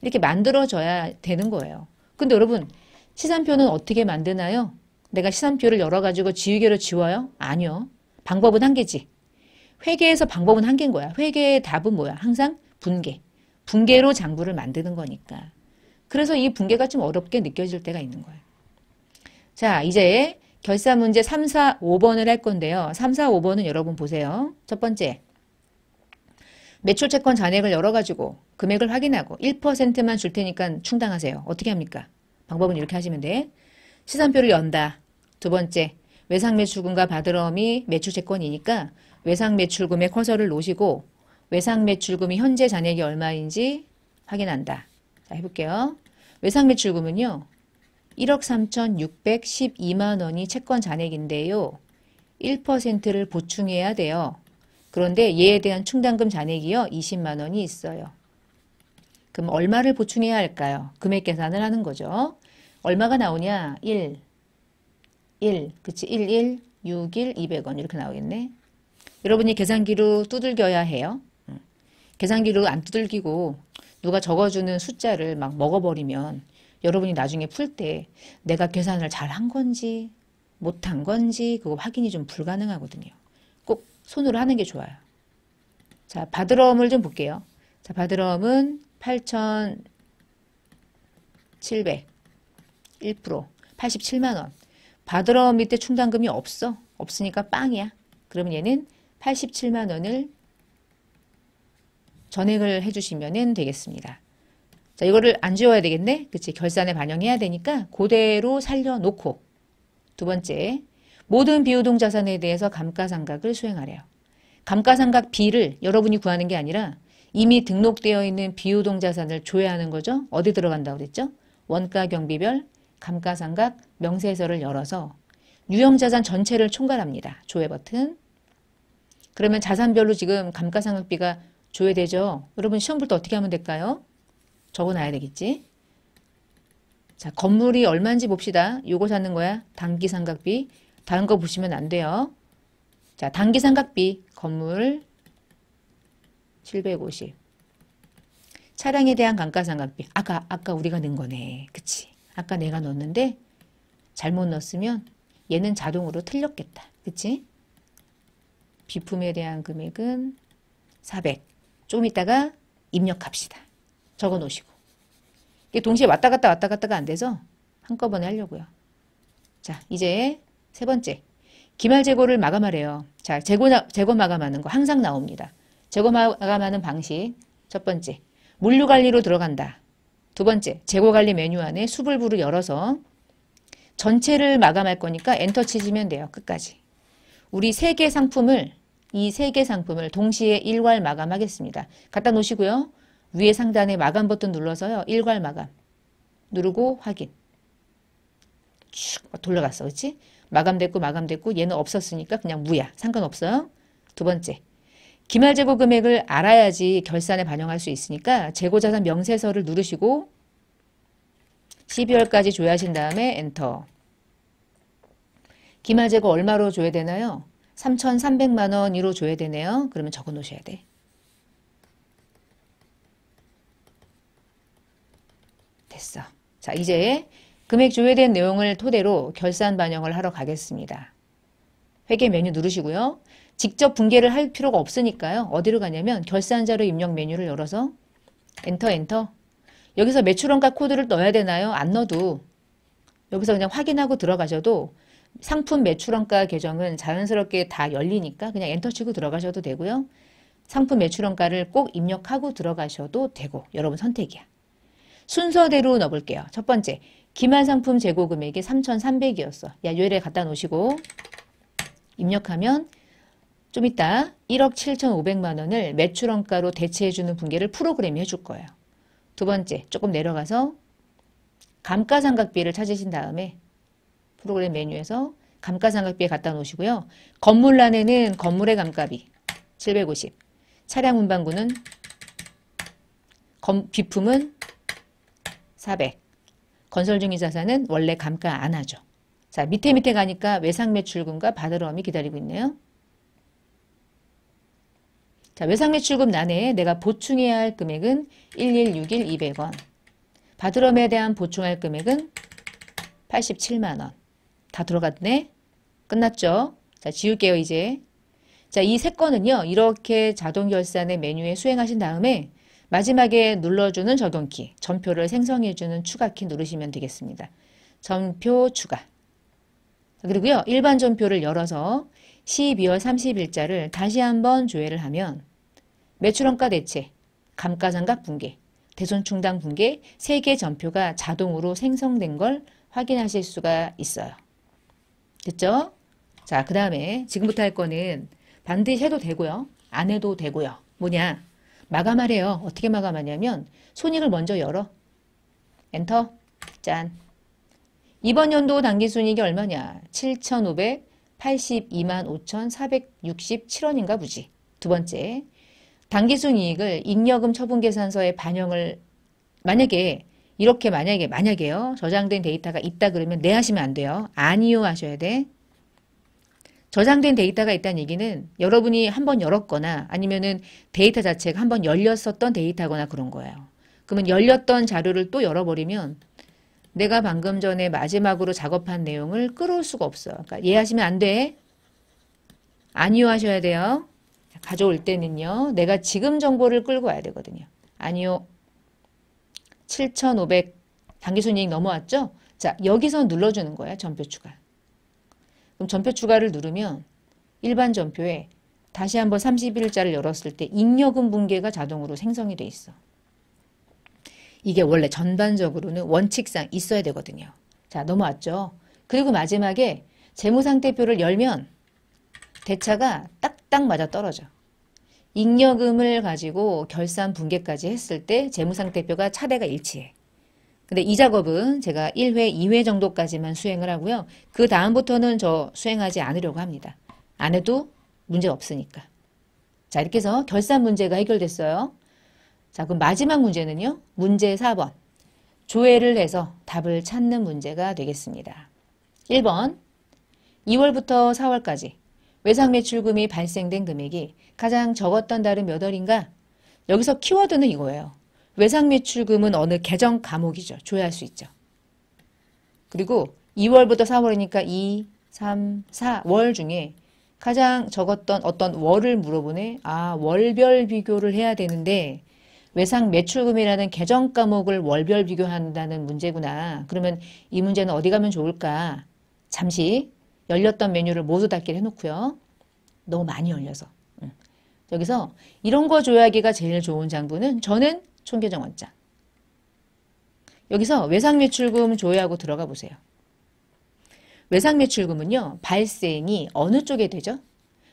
A: 이렇게 만들어져야 되는 거예요. 근데 여러분 시산표는 어떻게 만드나요? 내가 시산표를 열어가지고 지우개로 지워요? 아니요. 방법은 한 개지. 회계에서 방법은 한 개인 거야. 회계의 답은 뭐야? 항상 분계 붕괴로 장부를 만드는 거니까. 그래서 이 붕괴가 좀 어렵게 느껴질 때가 있는 거예요. 자, 이제 결사 문제 3, 4, 5번을 할 건데요. 3, 4, 5번은 여러분 보세요. 첫 번째. 매출 채권 잔액을 열어가지고 금액을 확인하고 1%만 줄 테니까 충당하세요. 어떻게 합니까? 방법은 이렇게 하시면 돼. 시산표를 연다. 두 번째, 외상 매출금과 받드럼미 매출 채권이니까 외상 매출금의 커서를 놓으시고 외상 매출금이 현재 잔액이 얼마인지 확인한다. 자, 해볼게요. 외상 매출금은요. 1억 3,612만 원이 채권 잔액인데요. 1%를 보충해야 돼요. 그런데 얘에 대한 충당금 잔액이요. 20만 원이 있어요. 그럼 얼마를 보충해야 할까요? 금액 계산을 하는 거죠. 얼마가 나오냐? 1, 1, 그치? 1, 1, 6, 1, 200원 이렇게 나오겠네. 여러분이 계산기로 두들겨야 해요. 계산기를 안 두들기고 누가 적어주는 숫자를 막 먹어버리면 여러분이 나중에 풀 때 내가 계산을 잘 한 건지 못한 건지 그거 확인이 좀 불가능하거든요. 꼭 손으로 하는 게 좋아요. 자, 바드럼을 좀 볼게요. 자, 바드럼은 8,700 1% 87만 원. 바드럼 밑에 충당금이 없어. 없으니까 빵이야. 그러면 얘는 87만 원을 전액을 해주시면 되겠습니다. 자, 이거를 안 지워야 되겠네? 그치? 결산에 반영해야 되니까 그대로 살려놓고 두 번째, 모든 비우동 자산에 대해서 감가상각을 수행하래요. 감가상각 B를 여러분이 구하는 게 아니라 이미 등록되어 있는 비우동 자산을 조회하는 거죠. 어디 들어간다고 그랬죠? 원가 경비별 감가상각 명세서를 열어서 유형자산 전체를 총괄합니다. 조회 버튼. 그러면 자산별로 지금 감가상각비가 줘야 되죠. 여러분 시험 볼 때 어떻게 하면 될까요? 적어놔야 되겠지. 자, 건물이 얼마인지 봅시다. 요거 찾는 거야. 단기 삼각비. 다른 거 보시면 안 돼요. 자, 단기 삼각비. 건물 750. 차량에 대한 감가상각비. 아까 아까 우리가 넣은 거네. 그치? 아까 내가 넣었는데 잘못 넣었으면 얘는 자동으로 틀렸겠다. 그치? 비품에 대한 금액은 400. 조금 있다가 입력합시다. 적어 놓으시고. 이게 동시에 왔다 갔다 왔다 갔다가 안 돼서 한꺼번에 하려고요. 자, 이제 세 번째. 기말 재고를 마감하래요. 자, 재고, 재고 마감하는 거 항상 나옵니다. 재고 마감하는 방식. 첫 번째, 물류 관리로 들어간다. 두 번째, 재고 관리 메뉴 안에 수불부를 열어서 전체를 마감할 거니까 엔터 치시면 돼요. 끝까지. 우리 세 개 상품을 이세개 상품을 동시에 일괄 마감하겠습니다. 갖다 놓으시고요. 위에 상단에 마감 버튼 눌러서요. 일괄 마감. 누르고 확인. 쭉 돌려갔어. 그렇지? 마감됐고 마감됐고 얘는 없었으니까 그냥 무야. 상관없어요. 두 번째. 기말 재고 금액을 알아야지 결산에 반영할 수 있으니까 재고자산 명세서를 누르시고 12월까지 조회하신 다음에 엔터. 기말 재고 얼마로 줘야 되나요? 3,300만 원으로 줘야 되네요. 그러면 적어 놓으셔야 돼. 됐어. 자, 이제 금액 조회된 내용을 토대로 결산 반영을 하러 가겠습니다. 회계 메뉴 누르시고요. 직접 분계를 할 필요가 없으니까요. 어디로 가냐면 결산 자료 입력 메뉴를 열어서 엔터 엔터 여기서 매출원가 코드를 넣어야 되나요? 안 넣어도 여기서 그냥 확인하고 들어가셔도 상품 매출원가 계정은 자연스럽게 다 열리니까 그냥 엔터 치고 들어가셔도 되고요. 상품 매출원가를 꼭 입력하고 들어가셔도 되고 여러분 선택이야. 순서대로 넣어볼게요. 첫 번째, 기말 상품 재고 금액이 3,300이었어. 야, 요일에 갖다 놓으시고 입력하면 좀 이따 1억 7,500만 원을 매출원가로 대체해주는 분계를 프로그램이 해줄 거예요. 두 번째, 조금 내려가서 감가상각비를 찾으신 다음에 프로그램 메뉴에서 감가상각비에 갖다 놓으시고요. 건물란에는 건물의 감가비 750, 차량 운반구는 건, 비품은 400, 건설 중인 자산은 원래 감가 안 하죠. 자, 밑에 밑에 가니까 외상 매출금과 바다로움이 기다리고 있네요. 자, 외상 매출금 난에 내가 보충해야 할 금액은 1161 200원. 바드럼에 대한 보충할 금액은 87만원. 다 들어갔네. 끝났죠? 자, 지울게요, 이제. 자, 이 세 건은요. 이렇게 자동 결산의 메뉴에 수행하신 다음에 마지막에 눌러주는 적용키, 점표를 생성해주는 추가키 누르시면 되겠습니다. 점표 추가. 그리고요. 일반 점표를 열어서 12월 30일자를 다시 한번 조회를 하면 매출원가 대체, 감가상각 분계, 대손충당 분계 3개 점표가 자동으로 생성된 걸 확인하실 수가 있어요. 됐죠? 자, 그 다음에 지금부터 할 거는 반드시 해도 되고요. 안 해도 되고요. 뭐냐? 마감하래요. 어떻게 마감하냐면 손익을 먼저 열어. 엔터. 짠. 이번 연도 당기순이익이 얼마냐? 7,582만 5,467원인가 보지. 두 번째, 당기순이익을 잉여금 처분계산서에 반영을 만약에 이렇게 만약에 만약에요. 저장된 데이터가 있다 그러면 네 하시면 안 돼요. 아니요 하셔야 돼. 저장된 데이터가 있다는 얘기는 여러분이 한 번 열었거나 아니면은 데이터 자체가 한 번 열렸었던 데이터거나 그런 거예요. 그러면 열렸던 자료를 또 열어버리면 내가 방금 전에 마지막으로 작업한 내용을 끌어올 수가 없어요. 그러니까 이해하시면 안 돼. 아니요 하셔야 돼요. 가져올 때는요. 내가 지금 정보를 끌고 와야 되거든요. 아니요. 7,500당기순이익 넘어왔죠? 자, 여기서 눌러주는 거예요 전표 추가. 그럼 전표 추가를 누르면 일반 전표에 다시 한번 31일자를 열었을 때 잉여금 분계가 자동으로 생성이 돼 있어. 이게 원래 전반적으로는 원칙상 있어야 되거든요. 자, 넘어왔죠? 그리고 마지막에 재무상태표를 열면 대차가 딱딱 맞아 떨어져. 잉여금을 가지고 결산 분계까지 했을 때 재무상태표가 차대가 일치해. 근데 이 작업은 제가 1회, 2회 정도까지만 수행을 하고요. 그 다음부터는 저 수행하지 않으려고 합니다. 안 해도 문제 없으니까. 자, 이렇게 해서 결산 문제가 해결됐어요. 자, 그럼 마지막 문제는요. 문제 4번. 조회를 해서 답을 찾는 문제가 되겠습니다. 1번. 2월부터 4월까지 외상 매출금이 발생된 금액이 가장 적었던 달은 몇 월인가? 여기서 키워드는 이거예요. 외상 매출금은 어느 계정 과목이죠. 조회할 수 있죠. 그리고 2월부터 4월이니까 2, 3, 4월 중에 가장 적었던 어떤 월을 물어보네. 아, 월별 비교를 해야 되는데 외상 매출금이라는 계정 과목을 월별 비교한다는 문제구나. 그러면 이 문제는 어디 가면 좋을까? 잠시 열렸던 메뉴를 모두 닫기를 해놓고요. 너무 많이 열려서. 음. 여기서 이런 거 조약이가 제일 좋은 장부는 저는 총계정 원장. 여기서 외상매출금 조회하고 들어가 보세요. 외상매출금은요. 발생이 어느 쪽에 되죠?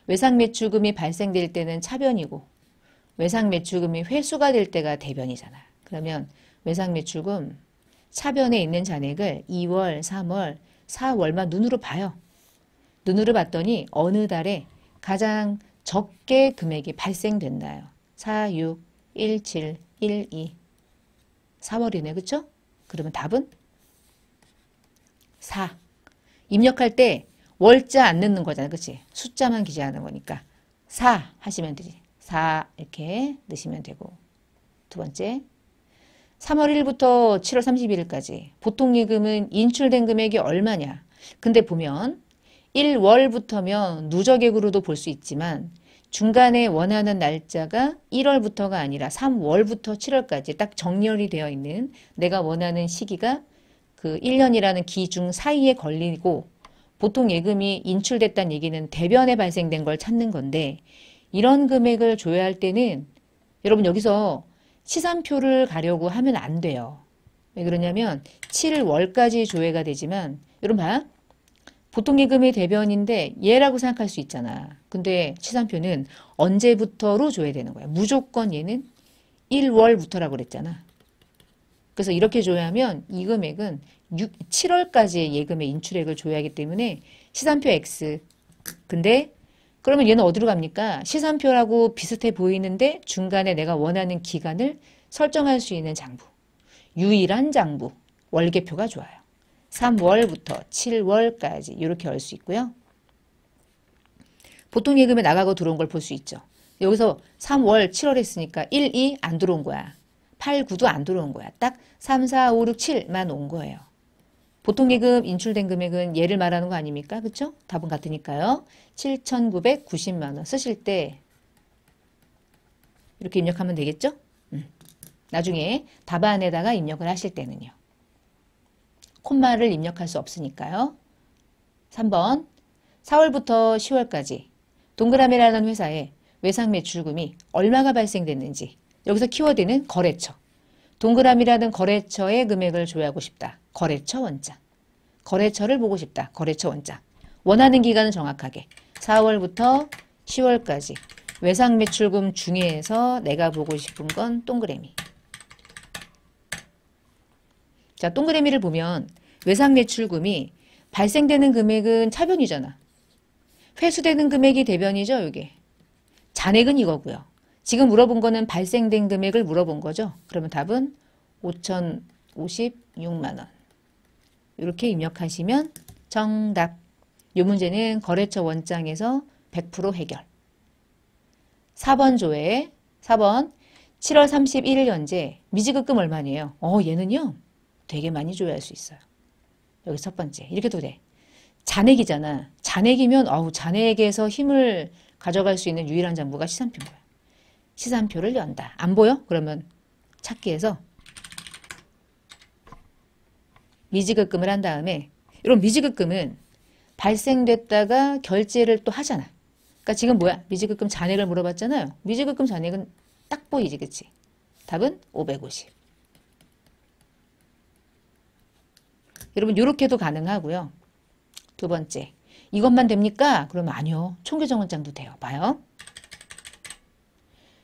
A: 외상매출금이 발생될 때는 차변이고 외상매출금이 회수가 될 때가 대변이잖아. 그러면 외상매출금 차변에 있는 잔액을 2월, 3월, 4월만 눈으로 봐요. 눈으로 봤더니 어느 달에 가장 적게 금액이 발생됐나요 4, 6, 1, 7, 1, 2. 4월이네. 그쵸? 그러면 답은 4. 입력할 때 월자 안 넣는 거잖아. 그치? 숫자만 기재하는 거니까 4 하시면 되지. 4 이렇게 넣으시면 되고 두 번째 3월 1일부터 7월 31일까지 보통 예금은 인출된 금액이 얼마냐 근데 보면 1월부터면 누적액으로도 볼 수 있지만 중간에 원하는 날짜가 1월부터가 아니라 3월부터 7월까지 딱 정렬이 되어 있는 내가 원하는 시기가 그 1년이라는 기 중 사이에 걸리고 보통 예금이 인출됐다는 얘기는 대변에 발생된 걸 찾는 건데 이런 금액을 줘야 할 때는 여러분 여기서 시산표를 가려고 하면 안 돼요. 왜 그러냐면 7월까지 조회가 되지만 여러분 봐. 보통 예금의 대변인데 얘라고 생각할 수 있잖아. 근데 시산표는 언제부터로 줘야 되는 거야. 무조건 얘는 1월부터라고 그랬잖아. 그래서 이렇게 줘야 하면 이 금액은 6, 7월까지의 예금의 인출액을 줘야 하기 때문에 시산표 X. 근데 그러면 얘는 어디로 갑니까? 시산표라고 비슷해 보이는데 중간에 내가 원하는 기간을 설정할 수 있는 장부. 유일한 장부. 월계표가 좋아요. 3월부터 7월까지 이렇게 할 수 있고요. 보통 예금에 나가고 들어온 걸 볼 수 있죠. 여기서 3월, 7월 했으니까 1, 2 안 들어온 거야. 8, 9도 안 들어온 거야. 딱 3, 4, 5, 6, 7만 온 거예요. 보통 예금 인출된 금액은 예를 말하는 거 아닙니까? 그쵸 답은 같으니까요. 7,990만 원 쓰실 때 이렇게 입력하면 되겠죠? 음. 나중에 답안에다가 입력을 하실 때는요. 콤마를 입력할 수 없으니까요. 3번 4월부터 10월까지 동그라미라는 회사의 외상 매출금이 얼마가 발생됐는지 여기서 키워드는 거래처 동그라미라는 거래처의 금액을 조회하고 싶다. 거래처 원장 거래처를 보고 싶다. 거래처 원장 원하는 기간은 정확하게 4월부터 10월까지 외상 매출금 중에서 내가 보고 싶은 건 동그라미 자 동그라미를 보면 외상매출금이 발생되는 금액은 차변이잖아. 회수되는 금액이 대변이죠, 이게. 잔액은 이거고요. 지금 물어본 거는 발생된 금액을 물어본 거죠. 그러면 답은 5,056만 원. 이렇게 입력하시면 정답. 이 문제는 거래처 원장에서 100% 해결. 4번 조회, 4번 7월 31일 현재 미지급금 얼마예요? 어, 얘는요. 되게 많이 조회할 수 있어요. 여기 첫 번째. 이렇게도 돼. 잔액이잖아. 잔액이면 어우 잔액에서 힘을 가져갈 수 있는 유일한 정보가 시산표인 거야. 시산표를 연다. 안 보여? 그러면 찾기에서 미지급금을 한 다음에 이런 미지급금은 발생됐다가 결제를 또 하잖아. 그러니까 지금 뭐야? 미지급금 잔액을 물어봤잖아요. 미지급금 잔액은 딱 보이지, 그치? 답은 550. 여러분 이렇게도 가능하고요. 두 번째, 이것만 됩니까? 그러면 아니요. 총계정원장도 돼요. 봐요.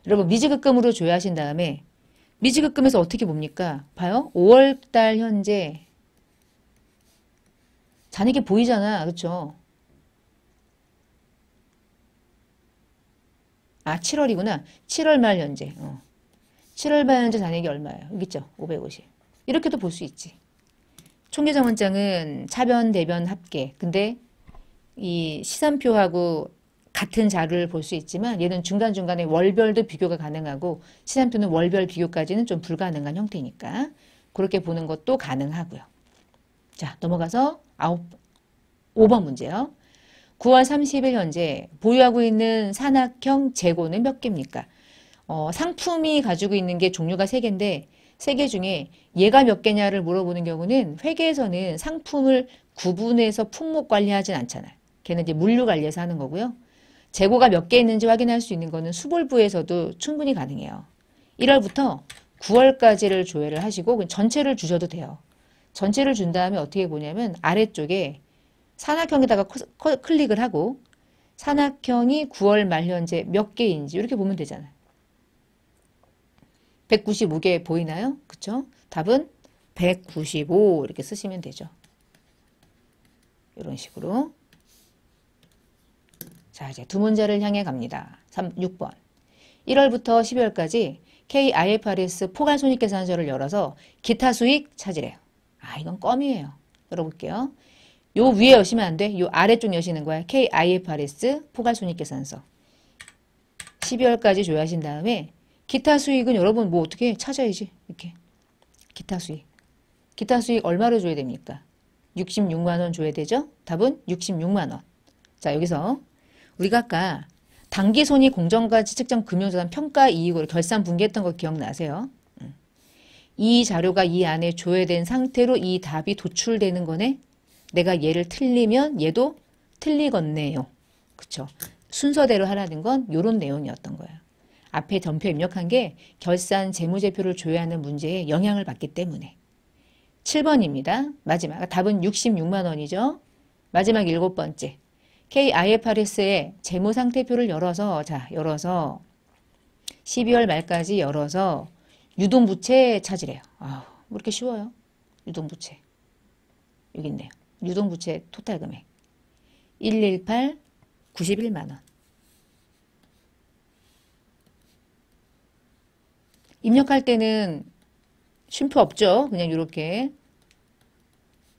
A: 여러분 미지급금으로 조회하신 다음에 미지급금에서 어떻게 봅니까? 봐요. 5월달 현재 잔액이 보이잖아. 그렇죠? 아 7월이구나. 7월 말 현재. 어. 7월 말 현재 잔액이 얼마예요? 여기 있죠? 550. 이렇게도 볼 수 있지. 총계정 원장은 차변 대변 합계. 근데 이 시산표하고 같은 자료를 볼 수 있지만 얘는 중간중간에 월별도 비교가 가능하고 시산표는 월별 비교까지는 좀 불가능한 형태니까 그렇게 보는 것도 가능하고요. 자 넘어가서 아홉 5번 문제요. 9월 30일 현재 보유하고 있는 산악형 재고는 몇 개입니까? 어, 상품이 가지고 있는 게 종류가 3개인데 세개 중에 얘가 몇 개냐를 물어보는 경우는 회계에서는 상품을 구분해서 품목 관리하진 않잖아요. 걔는 이제 물류 관리에서 하는 거고요. 재고가 몇 개 있는지 확인할 수 있는 거는 수불부에서도 충분히 가능해요. 1월부터 9월까지를 조회를 하시고 전체를 주셔도 돼요. 전체를 준 다음에 어떻게 보냐면 아래쪽에 산악형에다가 클릭을 하고 산악형이 9월 말 현재 몇 개인지 이렇게 보면 되잖아요. 195개 보이나요? 그쵸? 답은 195 이렇게 쓰시면 되죠. 이런 식으로 자 이제 두 문제를 향해 갑니다. 3, 6번 1월부터 12월까지 KIFRS 포괄손익계산서를 열어서 기타 수익 찾으래요. 아 이건 껌이에요. 열어볼게요. 요 위에 여시면 안 돼. 요 아래쪽 여시는 거야. KIFRS 포괄손익계산서 12월까지 조회하신 다음에 기타 수익은 여러분 뭐 어떻게 찾아야지 이렇게 기타 수익 기타 수익 얼마로 줘야 됩니까? 66만원 줘야 되죠? 답은 66만원 자 여기서 우리가 아까 단기손이 공정가치 측정 금융자산 평가 이익으로 결산 분기했던 거 기억나세요? 음. 이 자료가 이 안에 조회된 상태로 이 답이 도출되는 거네? 내가 얘를 틀리면 얘도 틀리겠네요. 그쵸? 순서대로 하라는 건 이런 내용이었던 거예요. 앞에 전표 입력한 게 결산 재무제표를 조회하는 문제에 영향을 받기 때문에 7번입니다. 마지막 답은 66만 원이죠. 마지막 일곱 번째 KIFRS의 재무상태표를 열어서 자 열어서 12월 말까지 열어서 유동부채 찾으래요. 아, 왜 뭐 이렇게 쉬워요? 유동부채. 여기 있네요. 유동부채 토탈 금액. 118, 91만원. 입력할 때는 쉼표 없죠. 그냥 이렇게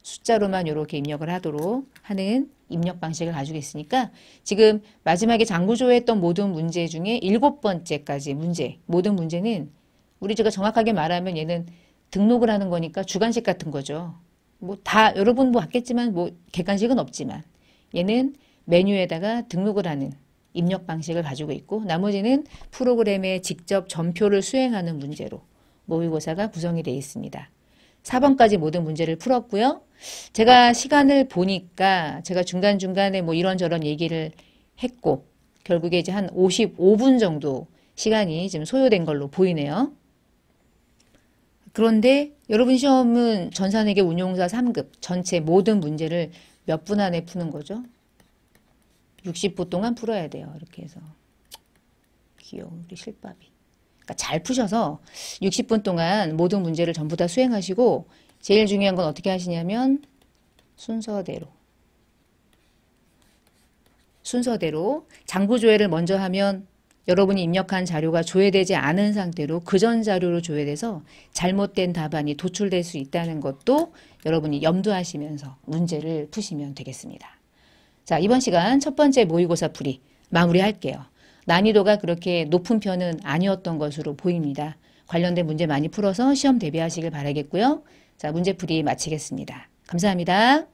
A: 숫자로만 이렇게 입력을 하도록 하는 입력 방식을 가지고 있으니까 지금 마지막에 장구조회했던 모든 문제 중에 일곱 번째까지 문제, 모든 문제는 우리 제가 정확하게 말하면 얘는 등록을 하는 거니까 주관식 같은 거죠. 뭐 다 여러분 뭐 봤겠지만 뭐 객관식은 없지만 얘는 메뉴에다가 등록을 하는 입력 방식을 가지고 있고 나머지는 프로그램에 직접 전표를 수행하는 문제로 모의고사가 구성이 되어 있습니다. 4번까지 모든 문제를 풀었고요. 제가 시간을 보니까 제가 중간중간에 뭐 이런저런 얘기를 했고 결국에 이제 한 55분 정도 시간이 지금 소요된 걸로 보이네요. 그런데 여러분 시험은 전산회계 운용사 3급 전체 모든 문제를 몇 분 안에 푸는 거죠? 60보 동안 풀어야 돼요. 이렇게 해서. 귀여운 우리 실밥이. 그러니까 잘 푸셔서 60분 동안 모든 문제를 전부 다 수행하시고 제일 중요한 건 어떻게 하시냐면 순서대로. 순서대로 장부 조회를 먼저 하면 여러분이 입력한 자료가 조회되지 않은 상태로 그전 자료로 조회돼서 잘못된 답안이 도출될 수 있다는 것도 여러분이 염두하시면서 문제를 푸시면 되겠습니다. 자, 이번 시간 첫 번째 모의고사 풀이 마무리할게요. 난이도가 그렇게 높은 편은 아니었던 것으로 보입니다. 관련된 문제 많이 풀어서 시험 대비하시길 바라겠고요. 자, 문제풀이 마치겠습니다. 감사합니다.